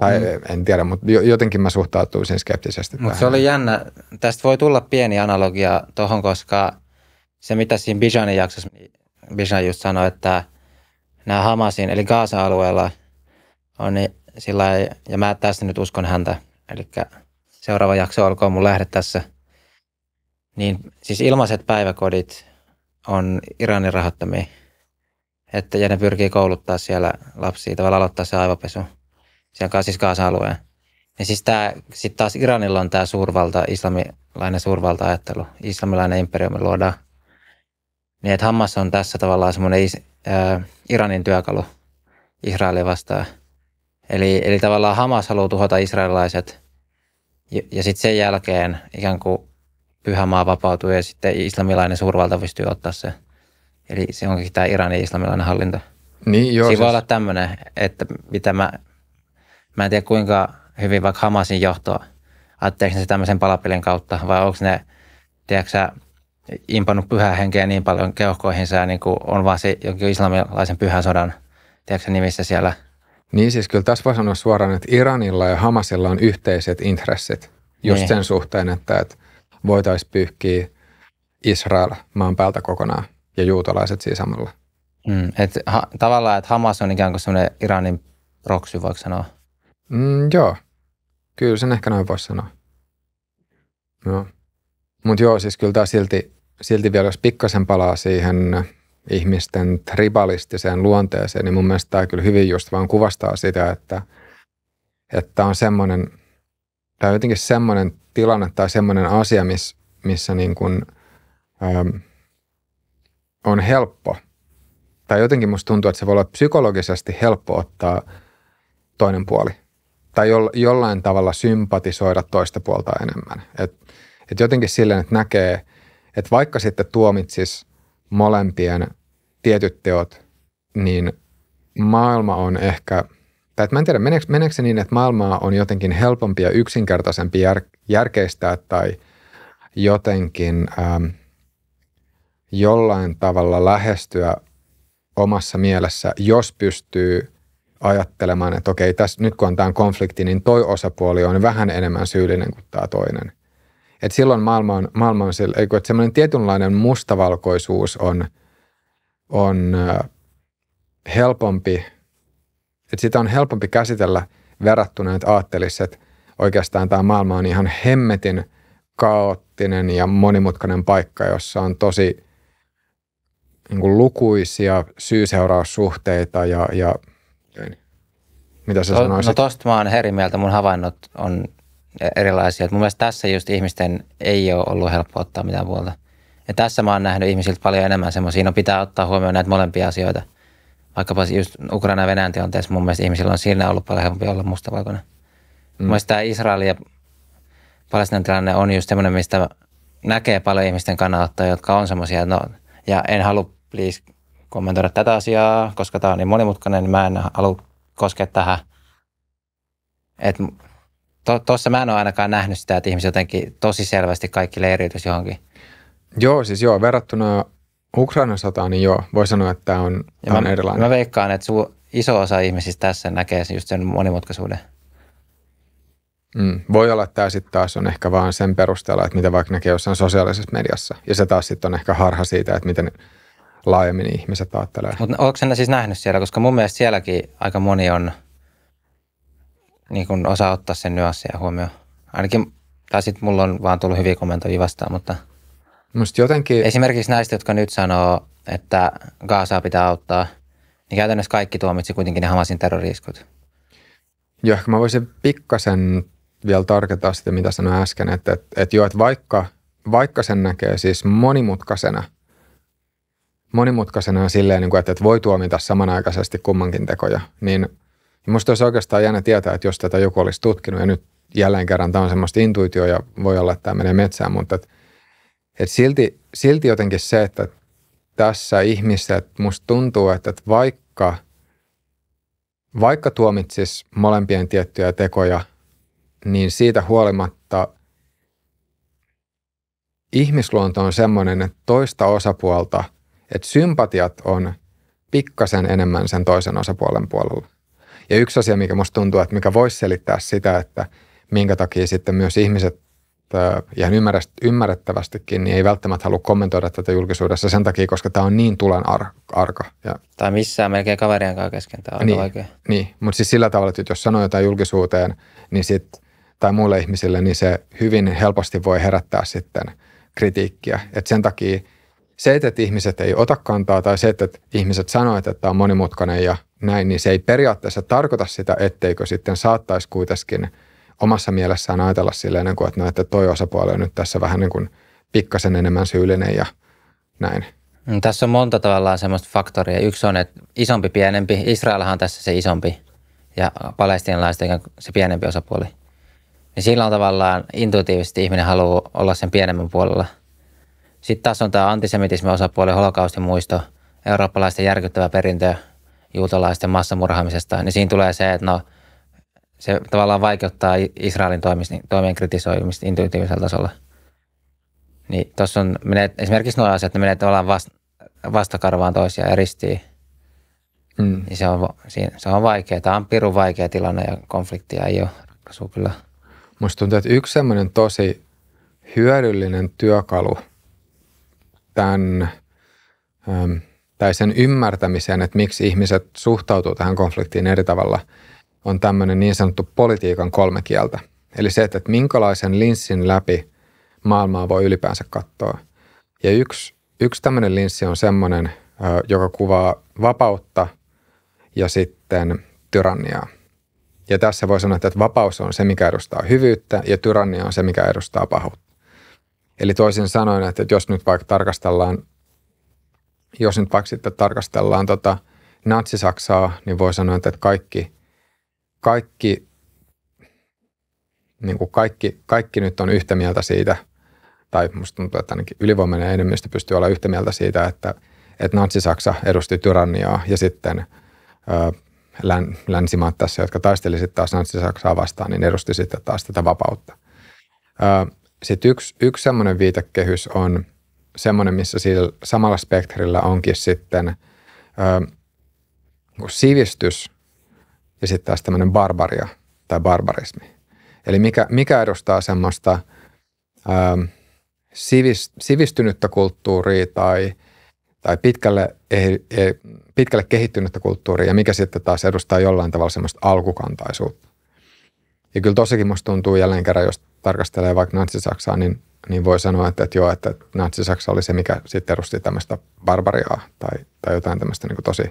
Speaker 2: Tai mm. en tiedä, mutta jotenkin mä suhtautuisin skeptisesti Mutta se oli
Speaker 1: jännä. Tästä voi tulla pieni analogia tuohon, koska se mitä siinä Bijanin jaksossa, niin Bijan just sanoi, että nämä Hamasin, eli Gaasa-alueella – on niin sillä ja mä tästä nyt uskon häntä. Eli seuraava jakso olkoon mun lähde tässä. Niin siis ilmaiset päiväkodit on Iranin rahoittamia. Että, ja ne pyrkii kouluttaa siellä lapsia, tavallaan aloittaa se aivopesu. Siellä siis Kaasa-alueen. Ja siis tää, sit taas Iranilla on tämä suurvalta, islamilainen suurvalta-ajattelu. Islamilainen imperiumi luodaan. Niin, että Hammas on tässä tavallaan semmoinen is, äh, Iranin työkalu Israelin vastaan – Eli, eli tavallaan Hamas haluaa tuhota israelilaiset ja, ja sitten sen jälkeen ikään kuin pyhä maa vapautuu ja sitten islamilainen suurvalta pystyy ottaa se. Eli se onkin tämä Iranin islamilainen hallinto. Niin, joo, Siinä siis... voi olla tämmöinen, että mitä mä, mä en tiedä kuinka hyvin vaikka Hamasin johtoa, ajatteeko se tämmöisen palapelin kautta vai onko ne, tiedätkö impannut pyhää henkeä niin paljon keuhkoihinsa ja niin kuin on vaan se jonkin islamilaisen pyhän sodan, tiedätkö nimissä siellä – niin siis kyllä tässä voi sanoa suoraan, että
Speaker 2: Iranilla ja Hamasilla on yhteiset intressit just ne. Niin. sen suhteen, että, että voitaisiin pyyhkiä Israel maan päältä kokonaan ja juutalaiset siis samalla.
Speaker 1: Mm, et ha, tavallaan, että Hamas on ikään kuin semmoinen Iranin proksy, voiko sanoa?
Speaker 2: Mm, joo,
Speaker 1: kyllä sen ehkä noin voisi sanoa. No.
Speaker 2: Mutta joo, siis kyllä tämä silti, silti vielä, jos pikkasen palaa siihen ihmisten tribalistiseen luonteeseen, niin mun mielestä tämä kyllä hyvin just vaan kuvastaa sitä, että että on semmoinen, tämä on jotenkin semmoinen tilanne tai semmoinen asia, miss, missä niin kuin, ähm, on helppo. Tai jotenkin musta tuntuu, että se voi olla psykologisesti helppo ottaa toinen puoli. Tai jollain tavalla sympatisoida toista puolta enemmän. Et, et jotenkin silleen, että näkee, että vaikka sitten tuomitsis molempien tietyt teot, niin maailma on ehkä, tai että mä en tiedä, meneekö, meneekö se niin, että maailmaa on jotenkin helpompi ja yksinkertaisempi jär, järkeistää tai jotenkin ähm, jollain tavalla lähestyä omassa mielessä, jos pystyy ajattelemaan, että okei, tässä, nyt kun on tämä konflikti, niin toi osapuoli on vähän enemmän syyllinen kuin tämä toinen. Et silloin maailma on, maailma on sille, että semmoinen tietynlainen mustavalkoisuus on, on helpompi, että sitä on helpompi käsitellä verrattuna, että ajattelisi, että oikeastaan tämä maailma on ihan hemmetin kaoottinen ja monimutkainen paikka, jossa on tosi niin kuin lukuisia syy-seuraussuhteita ja, ja mitä sä no, no sanoisit? No
Speaker 1: tosta mä oon eri mieltä. Mun havainnot on erilaisia. mun mielestä tässä just ihmisten ei ole ollut helppo ottaa mitään puolta. Ja tässä mä oon nähnyt ihmisiltä paljon enemmän semmoisia, no pitää ottaa huomioon näitä molempia asioita. Vaikkapa just Ukraina ja Venäjän tilanteessa mun mielestä ihmisillä on siinä ollut paljon helpompi olla mustavalkoinen. Mm. Mielestäni tämä Israel ja Palestinan tilanne on just semmoinen, mistä näkee paljon ihmisten kannanottoja, jotka on semmoisia, no, ja en halua please kommentoida tätä asiaa, koska tämä on niin monimutkainen, niin mä en halua koskea tähän. Että tuossa mä en ole ainakaan nähnyt sitä, että ihmiset jotenkin tosi selvästi kaikki leiriytyisi johonkin. Joo, siis joo, verrattuna Ukrainan sotaan, niin joo, voi sanoa, että tämä
Speaker 2: on, tämä on mä, erilainen. Mä
Speaker 1: veikkaan, että su, iso osa ihmisistä tässä näkee just sen monimutkaisuuden.
Speaker 2: Mm, voi olla, että tämä sitten taas on ehkä vaan sen perusteella, että mitä vaikka näkee jossain sosiaalisessa mediassa. Ja se taas sitten on ehkä harha siitä, että miten laajemmin ihmiset ajattelee.
Speaker 1: Mutta onko sinä siis nähnyt siellä, koska mun mielestä sielläkin aika moni on – niin kuin osaa ottaa sen nyanssia huomioon. Ainakin, tai sitten mulla on vaan tullut hyviä kommentoja vastaan, mutta... Musta jotenkin... Esimerkiksi näistä, jotka nyt sanoo, että Gaasaa pitää auttaa, niin käytännössä kaikki tuomitsi kuitenkin ne Hamasin terroriiskut.
Speaker 2: Joo, ehkä mä voisin pikkasen vielä tarkentaa sitä, mitä sanoin äsken, että, että, että joo, että vaikka, vaikka sen näkee siis monimutkaisena, monimutkaisena silleen, niin kuin, että, että voi tuomita samanaikaisesti kummankin tekoja, niin – Minusta niin olisi oikeastaan jännä tietää, että jos tätä joku olisi tutkinut ja nyt jälleen kerran tämä on semmoista intuitio ja voi olla, että tämä menee metsään, mutta et, et silti, silti jotenkin se, että tässä ihmiset, musta tuntuu, että, että vaikka, vaikka tuomitsis molempien tiettyjä tekoja, niin siitä huolimatta ihmisluonto on semmoinen, että toista osapuolta, että sympatiat on pikkasen enemmän sen toisen osapuolen puolella. Ja yksi asia, mikä musta tuntuu, että mikä voisi selittää sitä, että minkä takia sitten myös ihmiset äh, ihan ymmärrettävästikin, niin ei välttämättä halua kommentoida tätä julkisuudessa sen takia, koska tämä on niin tulen ar- arka. Ja...
Speaker 1: Tai missään melkein kaverien kanssa kesken, tämä on niin, aika Niin,
Speaker 2: niin. mutta siis sillä tavalla, että jos sanoo jotain julkisuuteen niin sit, tai muille ihmisille, niin se hyvin helposti voi herättää sitten kritiikkiä. Et sen takia – se, että ihmiset ei ota kantaa tai se, että ihmiset sanoo, että tämä on monimutkainen ja näin, niin se ei periaatteessa tarkoita sitä, etteikö sitten saattaisi kuitenkin omassa mielessään ajatella silleen, niin kuin, että, no, että toi osapuoli on nyt tässä vähän niin kuin pikkasen enemmän syyllinen ja näin.
Speaker 1: No, tässä on monta tavallaan semmoista faktoria. Yksi on, että isompi, pienempi. Israelhan on tässä se isompi ja palestinalaiset se pienempi osapuoli. Niin silloin tavallaan intuitiivisesti ihminen haluaa olla sen pienemmän puolella – sitten taas on tämä antisemitismi osapuoli, holokaustin muisto, eurooppalaisten järkyttävä perintö juutalaisten massamurhaamisesta, niin siinä tulee se, että no, se tavallaan vaikeuttaa Israelin toimien kritisoimista intuitiivisella tasolla. Niin tuossa on, menee, esimerkiksi nuo asiat, ne menee tavallaan vast, vastakarvaan toisiaan ja ristiin. Mm. Niin se on, se on vaikea. Tämä on pirun vaikea tilanne ja konfliktia ei ole ratkaisu kyllä. Musta tuntuu, että yksi semmoinen tosi hyödyllinen
Speaker 2: työkalu – tämän ähm, tai sen ymmärtämiseen, että miksi ihmiset suhtautuu tähän konfliktiin eri tavalla, on tämmöinen niin sanottu politiikan kolme kieltä. Eli se, että, että minkälaisen linssin läpi maailmaa voi ylipäänsä katsoa. Ja yksi, yksi tämmöinen linssi on semmoinen, joka kuvaa vapautta ja sitten tyranniaa. Ja tässä voi sanoa, että vapaus on se, mikä edustaa hyvyyttä ja tyrannia on se, mikä edustaa pahuutta. Eli toisin sanoen, että jos nyt vaikka tarkastellaan, jos nyt vaikka sitten tarkastellaan tota natsisaksaa, niin voi sanoa, että kaikki, kaikki, niin kuin kaikki, kaikki nyt on yhtä mieltä siitä, tai musta tuntuu, että ainakin ylivoimainen enemmistö pystyy olla yhtä mieltä siitä, että, että natsi-Saksa edusti tyranniaa ja sitten ö, län, länsimaat tässä, jotka taistelivat sitten taas natsi-Saksaa vastaan, niin edusti sitten taas tätä vapautta. Ö, sitten yksi, yksi semmoinen viitekehys on semmoinen, missä sillä samalla spektrillä onkin sitten ö, sivistys ja sitten taas tämmöinen barbaria tai barbarismi. Eli mikä, mikä edustaa semmoista ö, sivist, sivistynyttä kulttuuria tai, tai pitkälle, e, pitkälle kehittynyttä kulttuuria ja mikä sitten taas edustaa jollain tavalla semmoista alkukantaisuutta. Ja kyllä tossakin musta tuntuu jälleen kerran, jos tarkastelee vaikka Natsi-Saksaa, niin, niin voi sanoa, että, että joo, että Natsi-Saksa oli se, mikä sitten perusti tämmöistä barbariaa tai, tai jotain tämmöistä niin tosi...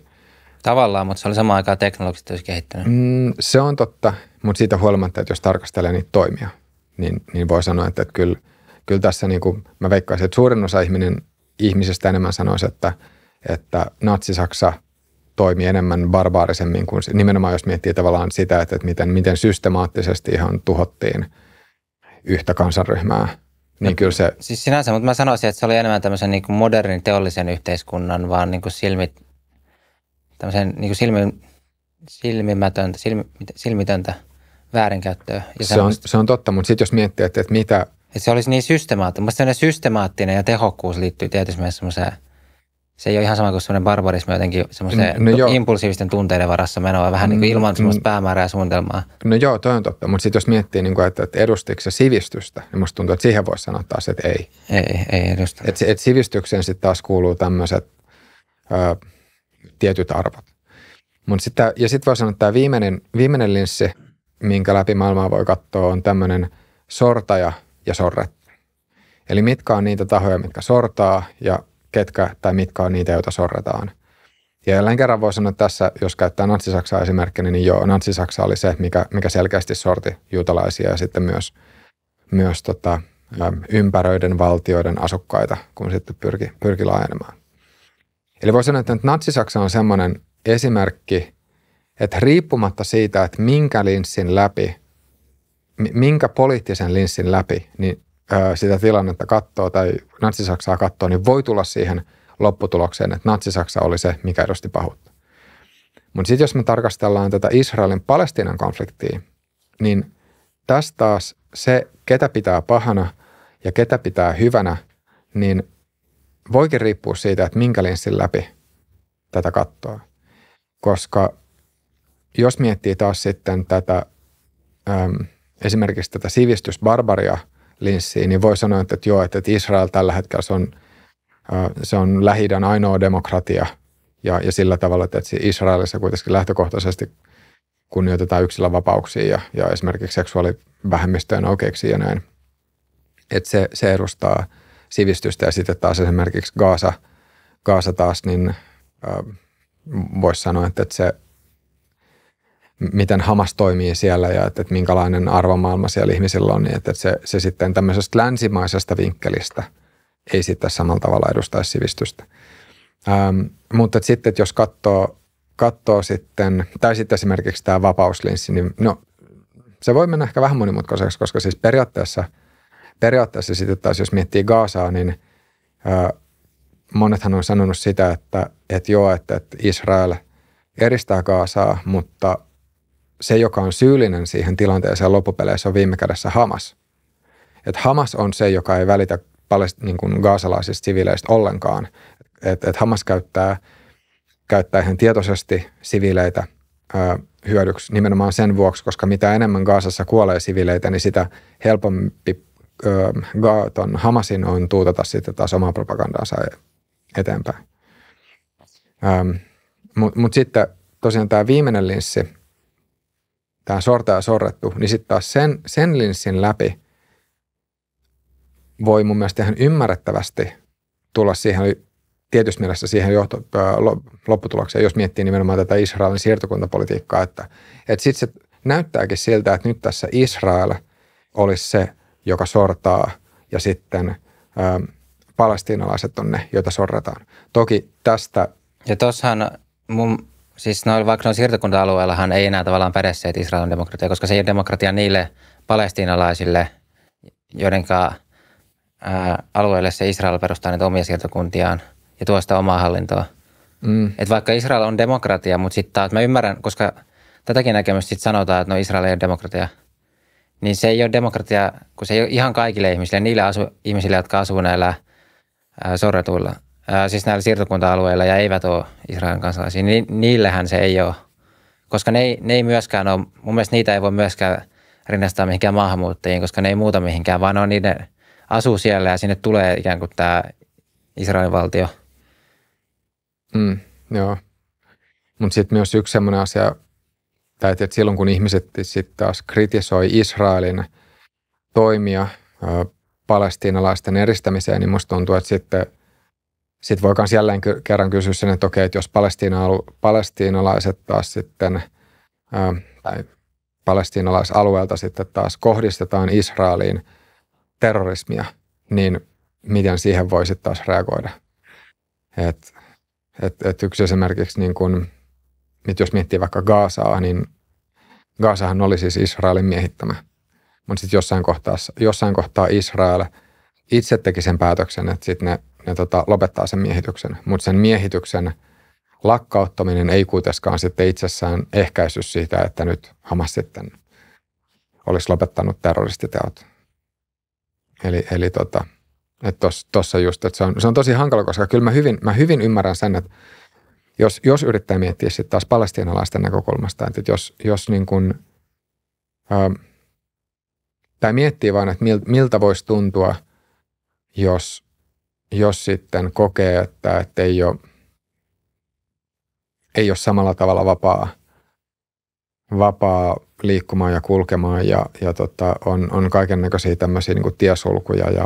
Speaker 1: Tavallaan, mutta se oli samaan aikaan teknologisesti olisi kehittynyt.
Speaker 2: Mm, se on totta, mutta siitä huolimatta, että jos tarkastelee niitä toimia, niin, niin voi sanoa, että, että kyllä, kyllä tässä niin kuin, mä veikkaisin, että suurin osa ihminen, ihmisestä enemmän sanoisi, että, että Natsi-Saksa – toimii enemmän barbaarisemmin kuin nimenomaan jos miettii tavallaan sitä, että, että miten, miten systemaattisesti ihan tuhottiin yhtä kansanryhmää. Niin no, kyllä
Speaker 1: se... Siis sinänsä, mutta mä sanoisin, että se oli enemmän tämmöisen niin kuin modernin teollisen yhteiskunnan, vaan niin kuin silmit, tämmöisen niin kuin silmin, silmimätöntä, silmi, silmitöntä väärinkäyttöä. Ja se, on,
Speaker 2: se on totta, mutta sitten jos miettii, että, että
Speaker 1: mitä... Että se olisi niin systemaattinen. Mielestäni systemaattinen ja tehokkuus liittyy tietysti myös semmoiseen – se ei ole ihan sama kuin semmoinen barbarismi jotenkin semmoisen no, no impulsiivisten tunteiden varassa menoa, vähän niin kuin mm, ilman semmoista mm. päämäärää ja suunnitelmaa. No joo, toi
Speaker 2: on totta, mutta sitten jos miettii, niin kuin, että, että edustiko se sivistystä, niin musta tuntuu, että siihen voisi sanoa taas, että ei. Ei, ei edusta. Että et sivistykseen sitten taas kuuluu tämmöiset tietyt arvot. Mut sit, ja sitten voi sanoa, että tämä viimeinen, viimeinen linssi, minkä läpi maailmaa voi katsoa, on tämmöinen sortaja ja sorret. Eli mitkä on niitä tahoja, mitkä sortaa ja ketkä tai mitkä on niitä, joita sorretaan. Ja jälleen kerran voi sanoa tässä, jos käyttää Natsi-Saksaa esimerkkinä, niin joo, Natsi-Saksa oli se, mikä, mikä selkeästi sorti juutalaisia ja sitten myös, myös tota, ympäröiden valtioiden asukkaita, kun sitten pyrki, pyrki laajenemaan. Eli voi sanoa, että Natsi-Saksa on semmoinen esimerkki, että riippumatta siitä, että minkä linssin läpi, minkä poliittisen linssin läpi, niin sitä tilannetta katsoo tai natsisaksaa katsoo, niin voi tulla siihen lopputulokseen, että natsisaksa oli se, mikä edusti pahuutta. Mutta sitten jos me tarkastellaan tätä Israelin palestinan konfliktia, niin tässä taas se, ketä pitää pahana ja ketä pitää hyvänä, niin voikin riippua siitä, että minkä linssin läpi tätä kattoa. Koska jos miettii taas sitten tätä äm, esimerkiksi tätä sivistysbarbaria linssiin, niin voi sanoa, että, että joo, että, Israel tällä hetkellä se on, se on lähidän ainoa demokratia ja, ja sillä tavalla, että, että Israelissa kuitenkin lähtökohtaisesti kunnioitetaan yksilön vapauksia ja, ja esimerkiksi seksuaalivähemmistöjen oikeuksia ja näin. Että se, se edustaa sivistystä ja sitten taas esimerkiksi Gaasa, Gaasa taas, niin äh, voisi sanoa, että, että se – miten Hamas toimii siellä ja että, että minkälainen arvomaailma siellä ihmisillä on, niin että, että se, se sitten tämmöisestä länsimaisesta vinkkelistä ei sitten samalla tavalla edustaisi sivistystä. Ähm, mutta että sitten, että jos katsoo, katsoo sitten, tai sitten esimerkiksi tämä vapauslinssi, niin no, se voi mennä ehkä vähän monimutkaiseksi, koska siis periaatteessa, periaatteessa sitten taas, jos miettii Gaasaa, niin äh, monethan on sanonut sitä, että, että joo, että, että Israel eristää Gaasaa, mutta – se, joka on syyllinen siihen tilanteeseen loppupeleissä, on viime kädessä Hamas. Et Hamas on se, joka ei välitä palest, niin kuin gaasalaisista siviileistä ollenkaan. Et, et Hamas käyttää, käyttää ihan tietoisesti siviileitä ö, hyödyksi nimenomaan sen vuoksi, koska mitä enemmän Gaasassa kuolee siviileitä, niin sitä helpompi ö, ton Hamasin on tuutata sitten taas omaa propagandaansa eteenpäin. Mutta mut sitten tosiaan tämä viimeinen linssi – tämä sortaja sorrettu, niin sitten taas sen, sen linssin läpi voi mun mielestä ihan ymmärrettävästi tulla siihen tietysti mielessä siihen johto, lopputulokseen, jos miettii nimenomaan tätä Israelin siirtokuntapolitiikkaa, että, että sitten se näyttääkin siltä, että nyt tässä Israel olisi se, joka sortaa ja sitten ähm, palestiinalaiset on ne, joita sorretaan.
Speaker 1: Toki tästä... Ja tuossahan mun siis no, vaikka noin siirtokunta alueellahan ei enää tavallaan Israel Israelin demokratia, koska se ei ole demokratia niille palestiinalaisille, joiden alueelle se Israel perustaa niitä omia siirtokuntiaan ja tuosta omaa hallintoa. Mm. Et vaikka Israel on demokratia, mutta sitten taas mä ymmärrän, koska tätäkin näkemystä sitten sanotaan, että no Israel ei ole demokratia, niin se ei ole demokratia, kun se ei ole ihan kaikille ihmisille, niille asu, ihmisille, jotka asuvat näillä sorretuilla ää, siis näillä siirtokunta-alueilla ja eivät ole Israelin kansalaisia, niin niillähän se ei ole. Koska ne ei, ne ei myöskään ole, mun mielestä niitä ei voi myöskään rinnastaa mihinkään maahanmuuttajiin, koska ne ei muuta mihinkään, vaan on niiden asuu siellä ja sinne tulee ikään kuin tämä Israelin valtio.
Speaker 2: Mm, joo. Mutta sitten myös yksi sellainen asia, tai että silloin kun ihmiset sitten taas kritisoi Israelin toimia palestiinalaisten eristämiseen, niin musta tuntuu, että sitten – sitten voi myös jälleen kerran kysyä sen, että okei, että jos palestiinalaiset taas sitten, ää, tai palestiinalaisalueelta sitten taas kohdistetaan Israeliin terrorismia, niin miten siihen voi sitten taas reagoida. Et, et, et yksi esimerkiksi, niin kun, jos miettii vaikka Gaasaa, niin Gaasahan oli siis Israelin miehittämä. Mutta sitten jossain kohtaa, jossain kohtaa Israel itse teki sen päätöksen, että sitten ne ne tota, lopettaa sen miehityksen. Mutta sen miehityksen lakkauttaminen ei kuitenkaan sitten itsessään ehkäisy siitä, että nyt Hamas sitten olisi lopettanut terroristiteot. Eli, eli tota, tuossa just, että se on, se on tosi hankala, koska kyllä mä hyvin, mä hyvin ymmärrän sen, että jos, jos yrittää miettiä sitten taas palestiinalaisten näkökulmasta, että jos, jos niin kuin, ö, tai miettii vaan, että miltä voisi tuntua, jos jos sitten kokee, että, että ei, ole, ei ole samalla tavalla vapaa, vapaa liikkumaan ja kulkemaan ja, ja tota, on, on kaiken näköisiä tämmöisiä niin tiesulkuja ja,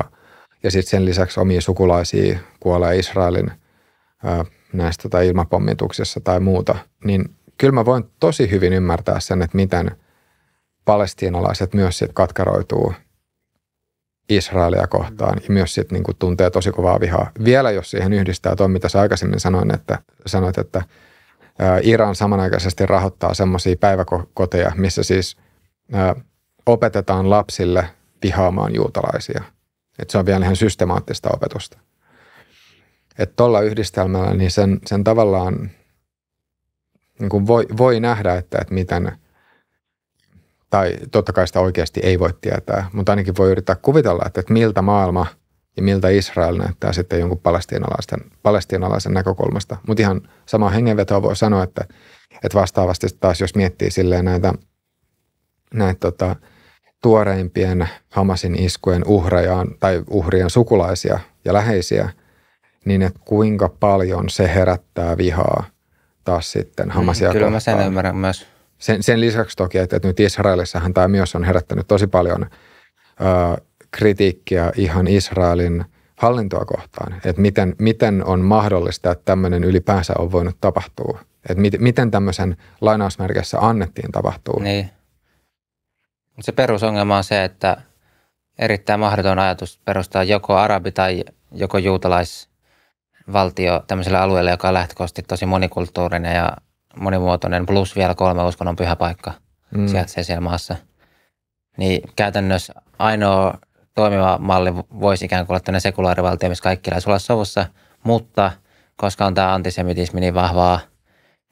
Speaker 2: ja sitten sen lisäksi omia sukulaisia kuolee Israelin ää, näistä tai ilmapommituksessa tai muuta, niin kyllä mä voin tosi hyvin ymmärtää sen, että miten palestiinalaiset myös sit katkaroituu – Israelia kohtaan ja myös sit, niin kuin, tuntee tosi kovaa vihaa. Vielä jos siihen yhdistää tuon, mitä sä aikaisemmin sanoin, että, sanoit, että Iran samanaikaisesti rahoittaa semmoisia päiväkoteja, missä siis opetetaan lapsille vihaamaan juutalaisia. Et se on vielä ihan systemaattista opetusta. Että tuolla yhdistelmällä niin sen, sen tavallaan niin voi, voi nähdä, että, että miten – tai totta kai sitä oikeasti ei voi tietää, mutta ainakin voi yrittää kuvitella, että, että miltä maailma ja miltä Israel näyttää sitten jonkun Palestinalaisen palestiinalaisen näkökulmasta. Mutta ihan sama hengenvetoa voi sanoa, että, että vastaavasti taas jos miettii silleen näitä, näitä tota, tuoreimpien Hamasin iskujen uhrajaan tai uhrien sukulaisia ja läheisiä, niin että kuinka paljon se herättää vihaa taas sitten mm, Hamasia mm, Kyllä kohtaan. mä sen ymmärrän myös sen, sen lisäksi toki, että, että nyt Israelissahan tämä myös on herättänyt tosi paljon ö, kritiikkiä ihan Israelin hallintoa kohtaan, että miten, miten on mahdollista, että tämmöinen ylipäänsä on voinut tapahtua. Että mit, miten tämmöisen lainausmerkeissä annettiin tapahtua. Niin.
Speaker 1: Se perusongelma on se, että erittäin mahdoton ajatus perustaa joko arabi tai joko juutalaisvaltio tämmöiselle alueelle, joka on lähtökohtaisesti tosi monikulttuurinen ja monimuotoinen, plus vielä kolme uskonnon pyhäpaikkaa mm. sijaitsee siellä maassa. Niin käytännössä ainoa toimiva malli voisi ikään kuin olla tämmöinen sekulaarivaltio, missä kaikki olla sovussa, mutta koska on tämä antisemitismi niin vahvaa,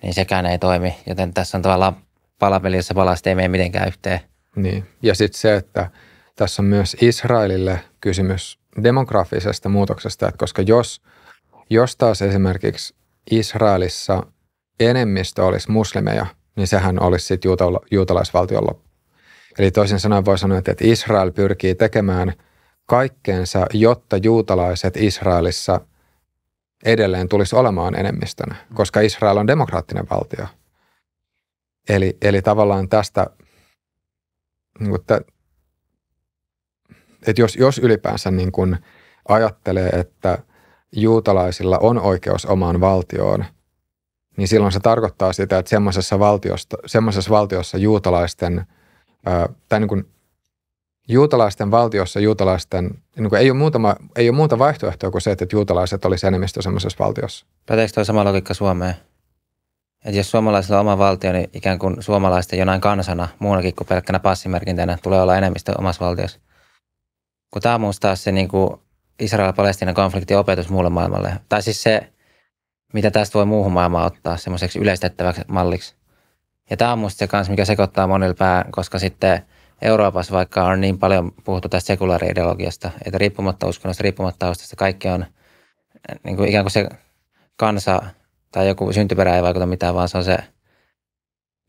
Speaker 1: niin sekään ei toimi. Joten tässä on tavallaan palapeli, jossa palasta ei mene mitenkään yhteen. Niin,
Speaker 2: ja sitten se, että tässä on myös Israelille kysymys demografisesta muutoksesta, että koska jos, jos taas esimerkiksi Israelissa enemmistö olisi muslimeja, niin sehän olisi sitten juutala- juutalaisvaltion loppu. Eli toisin sanoen voi sanoa, että Israel pyrkii tekemään kaikkeensa, jotta juutalaiset Israelissa edelleen tulisi olemaan enemmistönä, koska Israel on demokraattinen valtio. Eli, eli tavallaan tästä, niin että, että jos, jos ylipäänsä niin kuin ajattelee, että juutalaisilla on oikeus omaan valtioon – niin silloin se tarkoittaa sitä, että semmoisessa, valtiosta, semmoisessa valtiossa juutalaisten, tai niin kuin juutalaisten valtiossa juutalaisten, niin kuin ei, ole muutama, ei ole muuta vaihtoehtoa kuin se, että juutalaiset olisi enemmistö semmoisessa valtiossa.
Speaker 1: Päteekö tuo sama logiikka Suomeen? Et jos suomalaisilla on oma valtio, niin ikään kuin suomalaisten jonain kansana, muunakin kuin pelkkänä passimerkintänä, tulee olla enemmistö omassa valtiossa. Kun tämä on taas se niin kuin Israel-Palestinan konfliktin opetus muulle maailmalle. Tai siis se, mitä tästä voi muuhun maailmaan ottaa semmoiseksi yleistettäväksi malliksi. Ja tämä on musta se kanssa, mikä sekoittaa monilla pää, koska sitten Euroopassa vaikka on niin paljon puhuttu tästä sekulaari-ideologiasta, että riippumatta uskonnosta, riippumatta taustasta, kaikki on eh, niin kuin ikään kuin se kansa tai joku syntyperä ei vaikuta mitään, vaan se on se,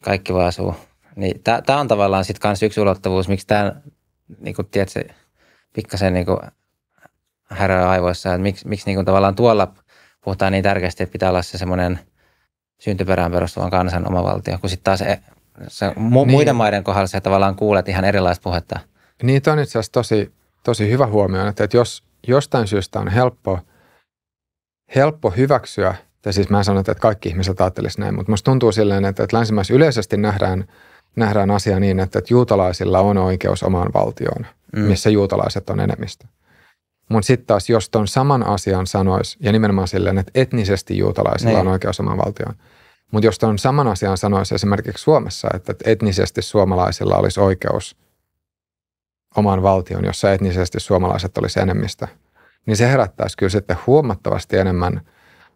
Speaker 1: kaikki vaan asuu. Niin tämä on tavallaan sitten myös yksi ulottuvuus, miksi tämä, niin kuin se pikkasen niin kuin aivoissa, että miksi, miksi niin kuin tavallaan tuolla – puhutaan niin tärkeästi, että pitää olla se semmoinen syntyperään perustuvan kansan oma valtio, kun sitten taas se, se, mu- niin. muiden maiden kohdalla se tavallaan kuulet ihan erilaista puhetta.
Speaker 2: Niin, on itse asiassa tosi, tosi hyvä huomio, että että jos jostain syystä on helppo, helppo hyväksyä, ja siis mä sanon, että kaikki ihmiset ajattelisivat näin, mutta musta tuntuu silleen, että, että länsimaissa yleisesti nähdään, nähdään asia niin, että, että juutalaisilla on oikeus omaan valtioon, mm. missä juutalaiset on enemmistö. Mm. Mutta sitten taas, jos tuon saman asian sanois, ja nimenomaan silleen, että etnisesti juutalaisilla niin. on oikeus omaan valtioon. Mutta jos tuon saman asian sanois esimerkiksi Suomessa, että etnisesti suomalaisilla olisi oikeus omaan valtioon, jossa etnisesti suomalaiset olisi enemmistö, niin se herättäisi
Speaker 1: kyllä sitten huomattavasti enemmän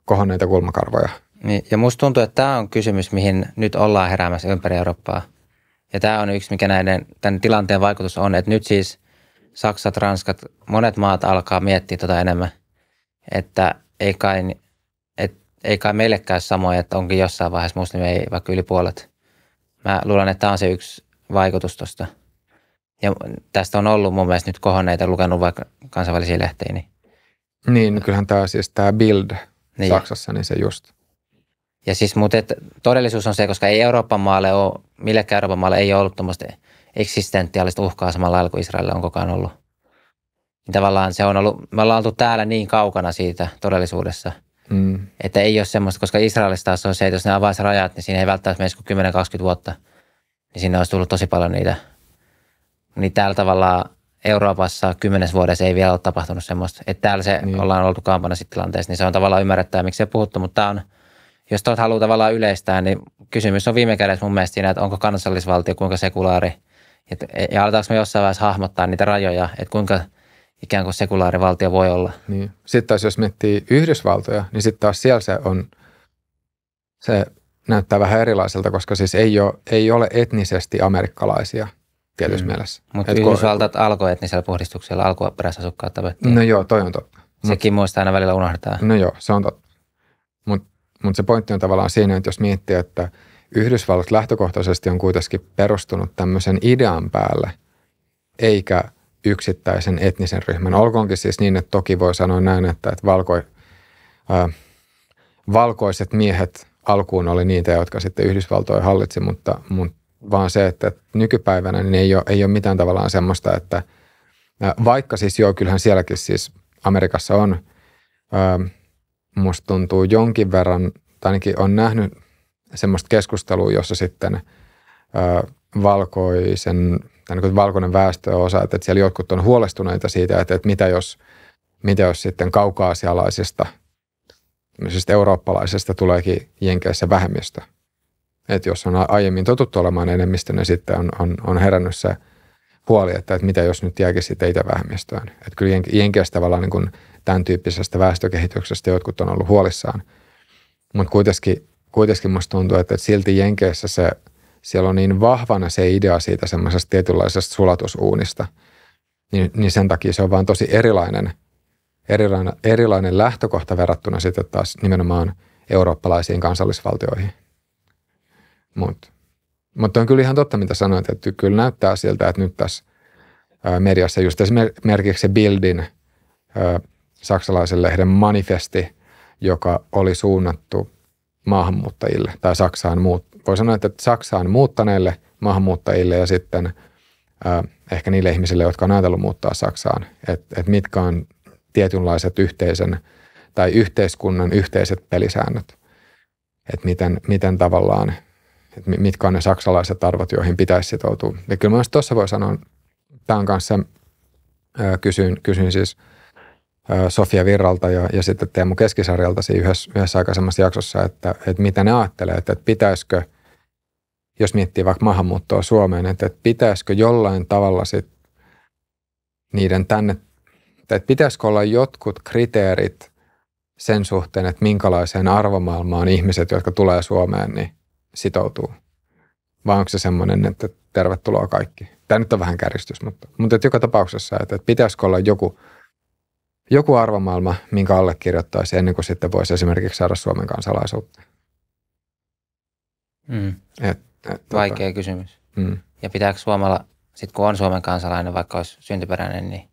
Speaker 1: kohonneita kulmakarvoja. Niin, ja musta tuntuu, että tämä on kysymys, mihin nyt ollaan heräämässä ympäri Eurooppaa. Ja tämä on yksi, mikä näiden, tämän tilanteen vaikutus on, että nyt siis – Saksat, Ranskat, monet maat alkaa miettiä tota enemmän, että ei kai, et, ei kai meillekään samoja, että onkin jossain vaiheessa muslimeja vaikka yli puolet. Mä luulen, että tämä on se yksi vaikutus tuosta. Ja tästä on ollut mun mielestä nyt kohonneita lukenut vaikka kansainvälisiä lehtiä. Niin, niin no kyllähän tämä siis tämä Bild niin. Saksassa, niin se just. Ja siis, mutta todellisuus on se, koska ei Euroopan maalle ole, millekään Euroopan maalle ei ole ollut tuommoista – eksistentiaalista uhkaa samalla lailla kuin Israel on ajan ollut. Niin tavallaan se on ollut, me ollaan oltu täällä niin kaukana siitä todellisuudessa, mm. että ei ole semmoista, koska Israelissa taas on se, että jos ne avaisi rajat, niin siinä ei välttämättä menisi kuin 10-20 vuotta, niin sinne olisi tullut tosi paljon niitä. Niin täällä tavallaan Euroopassa kymmenes vuodessa ei vielä ole tapahtunut semmoista. Että täällä se niin. ollaan oltu kampana sitten tilanteessa, niin se on tavallaan ymmärrettävää, miksi se puhuttu, mutta tämä on – jos tuot haluaa tavallaan yleistää, niin kysymys on viime kädessä mun mielestä siinä, että onko kansallisvaltio kuinka sekulaari et, e, ja aletaanko me jossain vaiheessa hahmottaa niitä rajoja, että kuinka ikään kuin sekulaarivaltio voi olla. Niin.
Speaker 2: Sitten taas jos miettii Yhdysvaltoja, niin sitten taas siellä se on, se näyttää vähän erilaiselta, koska siis ei ole, ei ole etnisesti amerikkalaisia tietyssä mm. mielessä. Mutta Yhdysvaltat
Speaker 1: kun... alkoi etnisellä puhdistuksella, alkuperäisasukkaat tapettiin. No joo, toi on totta. Sekin Mut... muista aina välillä unohdetaan. No
Speaker 2: joo, se on totta. Mutta mut se pointti on tavallaan siinä, että jos miettii, että – Yhdysvallat lähtökohtaisesti on kuitenkin perustunut tämmöisen idean päälle, eikä yksittäisen etnisen ryhmän. Olkoonkin siis niin, että toki voi sanoa näin, että, että valko, äh, valkoiset miehet alkuun oli niitä, jotka sitten Yhdysvaltoja hallitsi, mutta, mutta vaan se, että nykypäivänä niin ei, ole, ei ole mitään tavallaan semmoista, että äh, vaikka siis joo, kyllähän sielläkin siis Amerikassa on, äh, musta tuntuu jonkin verran, tai ainakin on nähnyt – semmoista keskustelua, jossa sitten ö, valkoisen, tai niin kuin valkoinen väestö osa, että, että siellä jotkut on huolestuneita siitä, että, että mitä, jos, mitä jos sitten kaukaasialaisista, siis eurooppalaisista tuleekin Jenkeissä vähemmistö. Että jos on aiemmin totuttu olemaan enemmistö, niin sitten on, on, on herännyt se huoli, että, että mitä jos nyt jääkin siitä vähemmistöön. Että kyllä Jenkeissä tavallaan niin kuin tämän tyyppisestä väestökehityksestä jotkut on ollut huolissaan. Mutta kuitenkin kuitenkin musta tuntuu, että, että silti Jenkeissä se, siellä on niin vahvana se idea siitä semmoisesta tietynlaisesta sulatusuunista, niin, niin sen takia se on vaan tosi erilainen, erilainen, erilainen lähtökohta verrattuna sitten taas nimenomaan eurooppalaisiin kansallisvaltioihin. Mutta mut on kyllä ihan totta, mitä sanoit, että kyllä näyttää siltä, että nyt tässä mediassa just esimerkiksi se Bildin saksalaisen lehden manifesti, joka oli suunnattu – maahanmuuttajille tai Saksaan muut. Voi sanoa, että Saksaan muuttaneille maahanmuuttajille ja sitten äh, ehkä niille ihmisille, jotka on ajatellut muuttaa Saksaan, että et mitkä on tietynlaiset yhteisen tai yhteiskunnan yhteiset pelisäännöt, että miten, miten tavallaan, että mitkä on ne saksalaiset arvot, joihin pitäisi sitoutua. Ja kyllä myös tuossa voi sanoa, tämän kanssa, äh, kysyin, kysyin siis – Sofia Virralta ja, ja sitten Teemu Keskisarjalta siinä yhdessä, yhdessä aikaisemmassa jaksossa, että, että mitä ne ajattelee, että, että pitäisikö, jos miettii vaikka maahanmuuttoa Suomeen, että, että pitäisikö jollain tavalla sit niiden tänne, että pitäisikö olla jotkut kriteerit sen suhteen, että minkälaiseen arvomaailmaan ihmiset, jotka tulee Suomeen, niin sitoutuu. Vai onko se semmoinen, että tervetuloa kaikki? Tämä nyt on vähän käristys, mutta, mutta että joka tapauksessa, että, että pitäisikö olla joku – joku arvomaailma, minkä allekirjoittaisi ennen kuin sitten voisi esimerkiksi saada Suomen kansalaisuutta?
Speaker 1: Mm. Et, et, tota- Vaikea tota, kysymys. Mm. Ja pitääkö Suomella, sit kun on Suomen kansalainen, vaikka olisi syntyperäinen, niin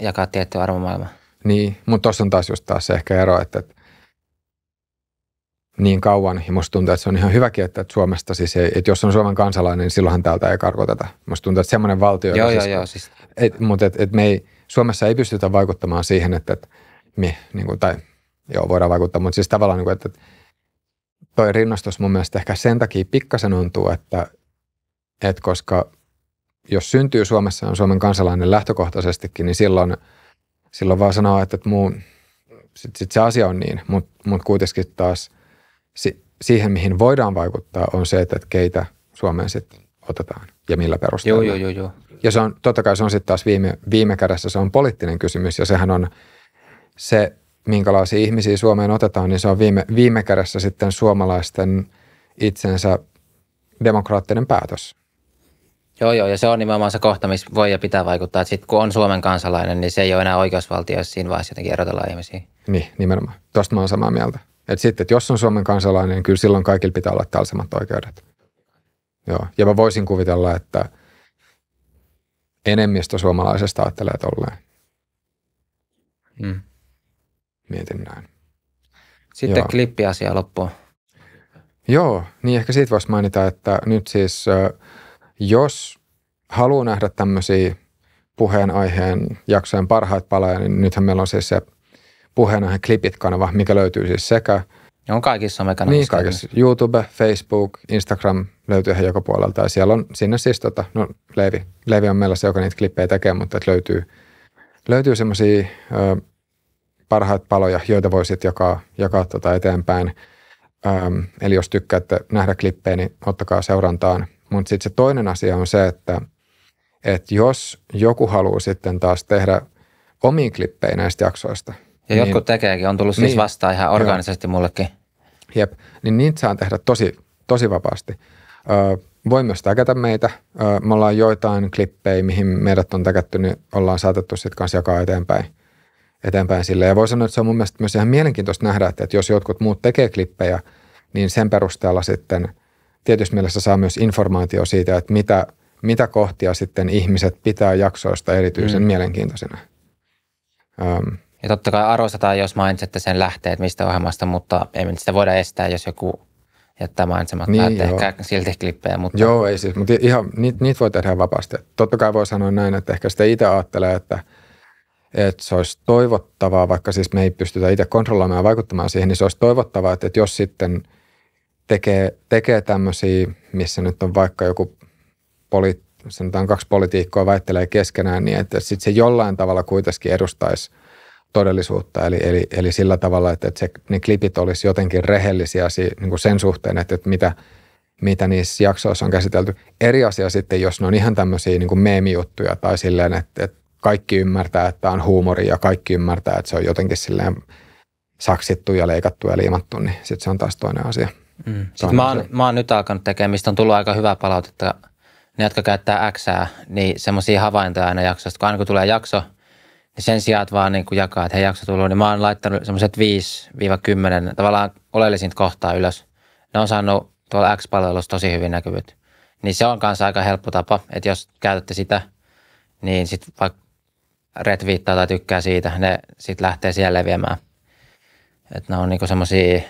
Speaker 1: jakaa tietty arvomaailma?
Speaker 2: Niin, mutta tuossa on taas just taas se ehkä ero, että, että niin kauan, ja musta tuntuu, että se on ihan hyväkin, että Suomesta siis ei, että jos on Suomen kansalainen, niin silloinhan täältä ei karkoteta. Musta tuntuu, että semmoinen valtio... Siis- joo, joo, siis, joo. Siis... Et, mutta että et me ei, Suomessa ei pystytä vaikuttamaan siihen, että, että me, niin kuin, tai joo, voidaan vaikuttaa, mutta siis tavallaan, niin kuin, että, että toi rinnastus mun mielestä ehkä sen takia pikkasen ontuu, että, että koska jos syntyy Suomessa on Suomen kansalainen lähtökohtaisestikin, niin silloin, silloin vaan sanoo, että, että muu, sit, sit se asia on niin, mutta mut kuitenkin taas si, siihen, mihin voidaan vaikuttaa, on se, että, että keitä Suomeen sitten otetaan ja millä perusteella. Joo, joo, joo. joo. Ja se on, totta kai se on sitten taas viime, viime kädessä se on poliittinen kysymys ja sehän on se, minkälaisia ihmisiä Suomeen otetaan, niin se on viime, viime kädessä sitten suomalaisten itsensä demokraattinen päätös.
Speaker 1: Joo, joo, ja se on nimenomaan se kohta, missä voi ja pitää vaikuttaa. Sitten kun on Suomen kansalainen, niin se ei ole enää oikeusvaltio, jos siinä vaiheessa jotenkin erotellaan ihmisiä.
Speaker 2: Niin, nimenomaan. Tuosta mä olen samaa mieltä. Että sitten, että jos on Suomen kansalainen, niin kyllä silloin kaikilla pitää olla täällä samat oikeudet. Joo. Ja mä voisin kuvitella, että enemmistö suomalaisesta ajattelee tolleen. Mm. Mietin näin.
Speaker 1: Sitten Joo. klippiasia loppuun.
Speaker 2: Joo, niin ehkä siitä voisi mainita, että nyt siis jos haluaa nähdä tämmöisiä puheenaiheen jaksojen parhaat paloja, niin nythän meillä on siis se puheenaiheen klipit-kanava, mikä löytyy siis sekä – on kaikissa mekanavissa. Niin, kaikissa. YouTube, Facebook, Instagram löytyy ihan joka puolelta. Ja siellä on sinne siis, tota, no Leivi, Leivi on meillä se, joka niitä klippejä tekee, mutta et löytyy, löytyy semmoisia parhaita paloja, joita voisit jakaa, jakaa tota eteenpäin. Ö, eli jos tykkäätte nähdä klippejä, niin ottakaa seurantaan. Mutta sitten se toinen asia on se, että et jos joku haluaa sitten taas tehdä omiin klippejä näistä jaksoista –
Speaker 1: ja niin. jotkut niin, tekeekin, on tullut siis niin, vastaan ihan organisesti joo. mullekin.
Speaker 2: Jep, niin niitä saa tehdä tosi, tosi vapaasti. Ö, voi myös täkätä meitä. Ö, me ollaan joitain klippejä, mihin meidät on täkätty, niin ollaan saatettu sitten kanssa jakaa eteenpäin, eteenpäin sille. Ja voi sanoa, että se on mun mielestä myös ihan mielenkiintoista nähdä, että jos jotkut muut tekee klippejä, niin sen perusteella sitten tietysti mielessä saa myös informaatio siitä, että mitä, mitä kohtia sitten ihmiset pitää jaksoista erityisen mm. mielenkiintoisena.
Speaker 1: Öm, ja totta kai arvostetaan, jos mainitsette sen lähteet mistä ohjelmasta, mutta ei me sitä voida estää, jos joku jättää mainitsematta, niin, että ehkä silti klippejä. Mutta...
Speaker 2: Joo, ei siis, mutta ihan, niitä, niitä voi tehdä vapaasti. Totta kai voi sanoa näin, että ehkä sitä itse ajattelee, että, että se olisi toivottavaa, vaikka siis me ei pystytä itse kontrolloimaan ja vaikuttamaan siihen, niin se olisi toivottavaa, että, että jos sitten tekee, tekee tämmöisiä, missä nyt on vaikka joku poli, sanotaan kaksi politiikkoa väittelee keskenään, niin että sitten se jollain tavalla kuitenkin edustaisi – todellisuutta. Eli, eli, eli sillä tavalla, että, että se, ne klipit olisi jotenkin rehellisiä niin kuin sen suhteen, että, että mitä, mitä niissä jaksoissa on käsitelty. Eri asia sitten, jos ne on ihan tämmöisiä niin kuin meemijuttuja tai silleen, että, että kaikki ymmärtää, että on huumori ja kaikki ymmärtää, että se on jotenkin silleen saksittu ja leikattu ja liimattu, niin sitten se on taas toinen asia. Mm. sitten mä, oon,
Speaker 1: mä oon nyt alkanut tekemään, mistä on tullut aika hyvää palautetta. Ne, jotka käyttää X, niin semmoisia havaintoja aina jaksosta, kun aina kun tulee jakso – niin sen sijaan, että vaan niin kuin jakaa, että hei jakso tullut, niin mä oon laittanut semmoiset 5-10 tavallaan oleellisinta kohtaa ylös. Ne on saanut tuolla X-palvelussa tosi hyvin näkyvyyttä. Niin se on kanssa aika helppo tapa, että jos käytätte sitä, niin sitten vaikka retviittaa tai tykkää siitä, ne sitten lähtee siellä leviämään. Että ne on niinku semmoisia,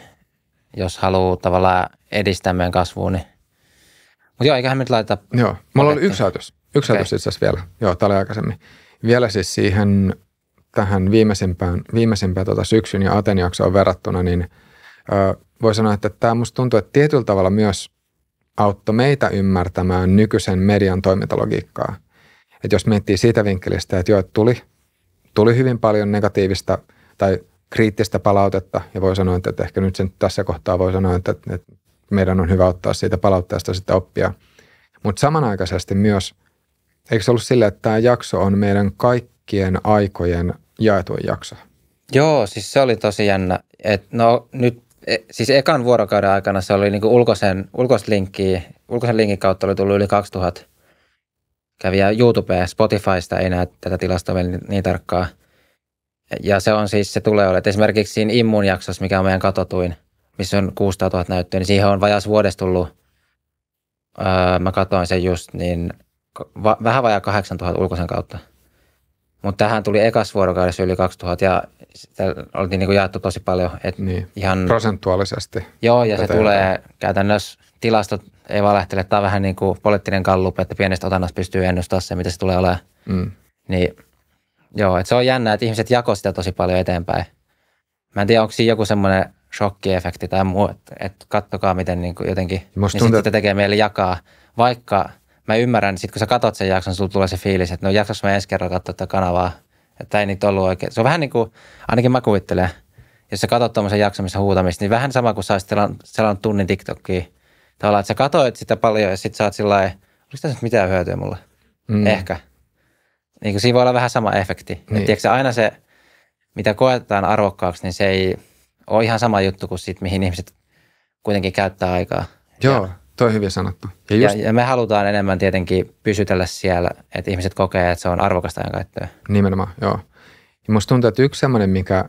Speaker 1: jos haluaa tavallaan edistää meidän kasvua, niin mutta joo, eiköhän me nyt laita... Joo, mulla oli yksi ajatus. Yksi okay. ajatus
Speaker 2: itse asiassa vielä. Joo, tää oli aikaisemmin vielä siis siihen tähän viimeisimpään, viimeisimpään tuota syksyn ja Aten jaksoon verrattuna, niin ö, voi sanoa, että tämä musta tuntuu, että tietyllä tavalla myös auttoi meitä ymmärtämään nykyisen median toimintalogiikkaa. Et jos miettii siitä vinkkelistä, että joo, tuli, tuli hyvin paljon negatiivista tai kriittistä palautetta, ja voi sanoa, että, että ehkä nyt sen tässä kohtaa voi sanoa, että, että meidän on hyvä ottaa siitä palautteesta sitä oppia. Mutta samanaikaisesti myös Eikö se ollut sillä, että tämä jakso on meidän kaikkien aikojen jaetuin jakso?
Speaker 1: Joo, siis se oli tosi jännä. Et no nyt, e, siis ekan vuorokauden aikana se oli niinku ulkoisen, ulkoslinkki, ulkoisen linkin kautta oli tullut yli 2000 kävijää YouTube ja Spotifysta ei näe tätä tilastoa vielä niin, niin tarkkaan. Ja se on siis, se tulee olemaan, esimerkiksi siinä Immun jaksossa, mikä on meidän katotuin, missä on 600 000 näyttöä, niin siihen on vajas vuodesta tullut, öö, mä katsoin sen just, niin va, vähän vajaa 8000 ulkoisen kautta. Mutta tähän tuli ekas vuorokaudessa yli 2000 ja sitä oltiin niin kuin jaettu tosi paljon. Et niin, ihan, prosentuaalisesti. Joo, ja se tulee käytännössä tilastot ei valehtele. Tämä on vähän niin kuin poliittinen kallup, että pienestä otannasta pystyy ennustamaan se, mitä se tulee olemaan. Mm. Niin, joo, että se on jännä, että ihmiset jakoivat sitä tosi paljon eteenpäin. Mä en tiedä, onko siinä joku semmoinen shokkiefekti tai muu, että, että kattokaa miten niinku niin kuin jotenkin, niin tuntuu, sitten sitä tekee meille jakaa, vaikka – mä ymmärrän, sit kun sä katot sen jakson, sulla tulee se fiilis, että no jaksos mä ensi kerran katsoa tätä kanavaa. Että ei niitä ollut oikein. Se on vähän niin kuin, ainakin mä kuvittelen, jos sä katot tuommoisen jakson, missä huutamista, niin vähän sama kuin sä olisit sellainen tunnin TikTokia. Tavallaan, että sä katoit sitä paljon ja sit sä oot sillä oliko tässä mitään hyötyä mulle? Mm. Ehkä. Niin kuin siinä voi olla vähän sama efekti. Niin. Et tiedätkö, aina se, mitä koetaan arvokkaaksi, niin se ei ole ihan sama juttu kuin sit, mihin ihmiset kuitenkin käyttää aikaa. Joo. Ja Toi on hyvin sanottu. Ja, just... ja, ja me halutaan enemmän tietenkin pysytellä siellä, että ihmiset kokee, että se on arvokasta ajankäyttöä.
Speaker 2: Nimenomaan, joo. Ja musta tuntuu, että yksi semmoinen, mikä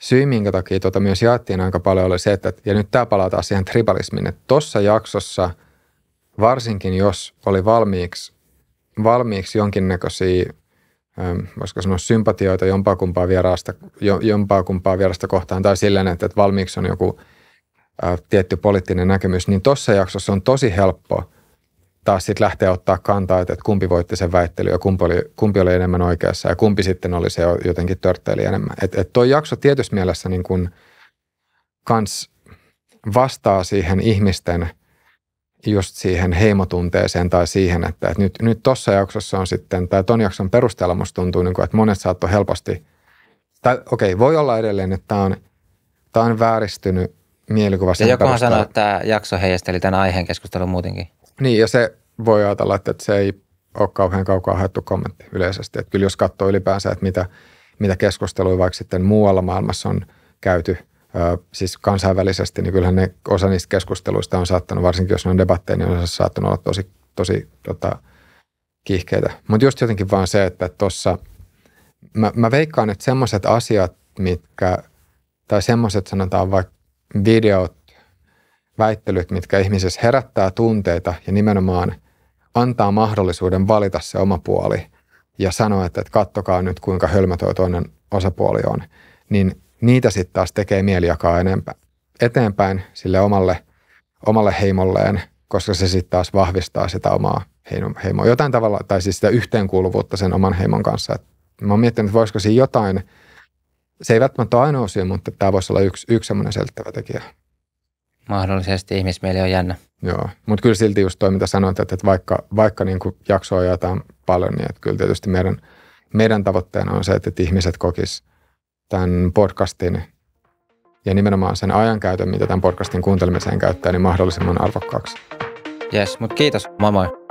Speaker 2: syy, minkä takia tuota myös jaettiin aika paljon, oli se, että, ja nyt tämä taas siihen tribalismiin, että tuossa jaksossa, varsinkin jos oli valmiiksi, valmiiksi jonkinnäköisiä ähm, voisiko sanoa sympatioita jompaa kumpaa vierasta, jompaa kumpaa vierasta kohtaan tai silleen, että, että valmiiksi on joku – Äh, tietty poliittinen näkemys, niin tuossa jaksossa on tosi helppo taas sitten lähteä ottaa kantaa, että, että kumpi voitti sen väittely ja kumpi oli, kumpi oli enemmän oikeassa ja kumpi sitten oli se jotenkin törtteeli enemmän. Että et toi jakso tietyssä mielessä niin kun kans vastaa siihen ihmisten just siihen heimotunteeseen tai siihen, että, et nyt, nyt tuossa jaksossa on sitten, tai ton jakson perusteella musta tuntuu, niin kun, että monet saattoi helposti, tai okei, okay, voi olla edelleen, että tämä on, on vääristynyt mielikuvassa. Ja jokuhan sanoi, että
Speaker 1: tämä jakso heijasteli tämän aiheen keskustelun muutenkin.
Speaker 2: Niin, ja se voi ajatella, että se ei ole kauhean kaukaa haettu kommentti yleisesti. Että kyllä jos katsoo ylipäänsä, että mitä, mitä keskusteluja vaikka sitten muualla maailmassa on käyty, siis kansainvälisesti, niin kyllähän ne, osa niistä keskusteluista on saattanut, varsinkin jos ne on debatteja, niin osa saattanut olla tosi, tosi tota, kiihkeitä. Mutta just jotenkin vaan se, että tuossa, mä, mä veikkaan, että semmoiset asiat, mitkä, tai semmoiset sanotaan vaikka videot, väittelyt, mitkä ihmisessä herättää tunteita ja nimenomaan antaa mahdollisuuden valita se oma puoli ja sanoa, että, että kattokaa nyt kuinka hölmö toi toinen osapuoli on, niin niitä sitten taas tekee mieli jakaa enempää, eteenpäin sille omalle, omalle heimolleen, koska se sitten taas vahvistaa sitä omaa heimoa. Jotain tavalla, tai siis sitä yhteenkuuluvuutta sen oman heimon kanssa. Et mä oon miettinyt, että voisiko siinä jotain – se ei välttämättä ole ainoa asia, mutta tämä voisi olla yksi, yksi semmoinen selittävä tekijä.
Speaker 1: Mahdollisesti ihmismieli on
Speaker 2: jännä. Joo, mutta kyllä silti just toi, mitä sanoit, että, että vaikka, vaikka niin kuin jaksoa jaetaan paljon, niin että kyllä tietysti meidän, meidän tavoitteena on se, että, että ihmiset kokis tämän podcastin ja nimenomaan sen ajankäytön, mitä tämän podcastin kuuntelemiseen käyttää, niin mahdollisimman arvokkaaksi.
Speaker 1: Yes, mutta kiitos. Moi moi.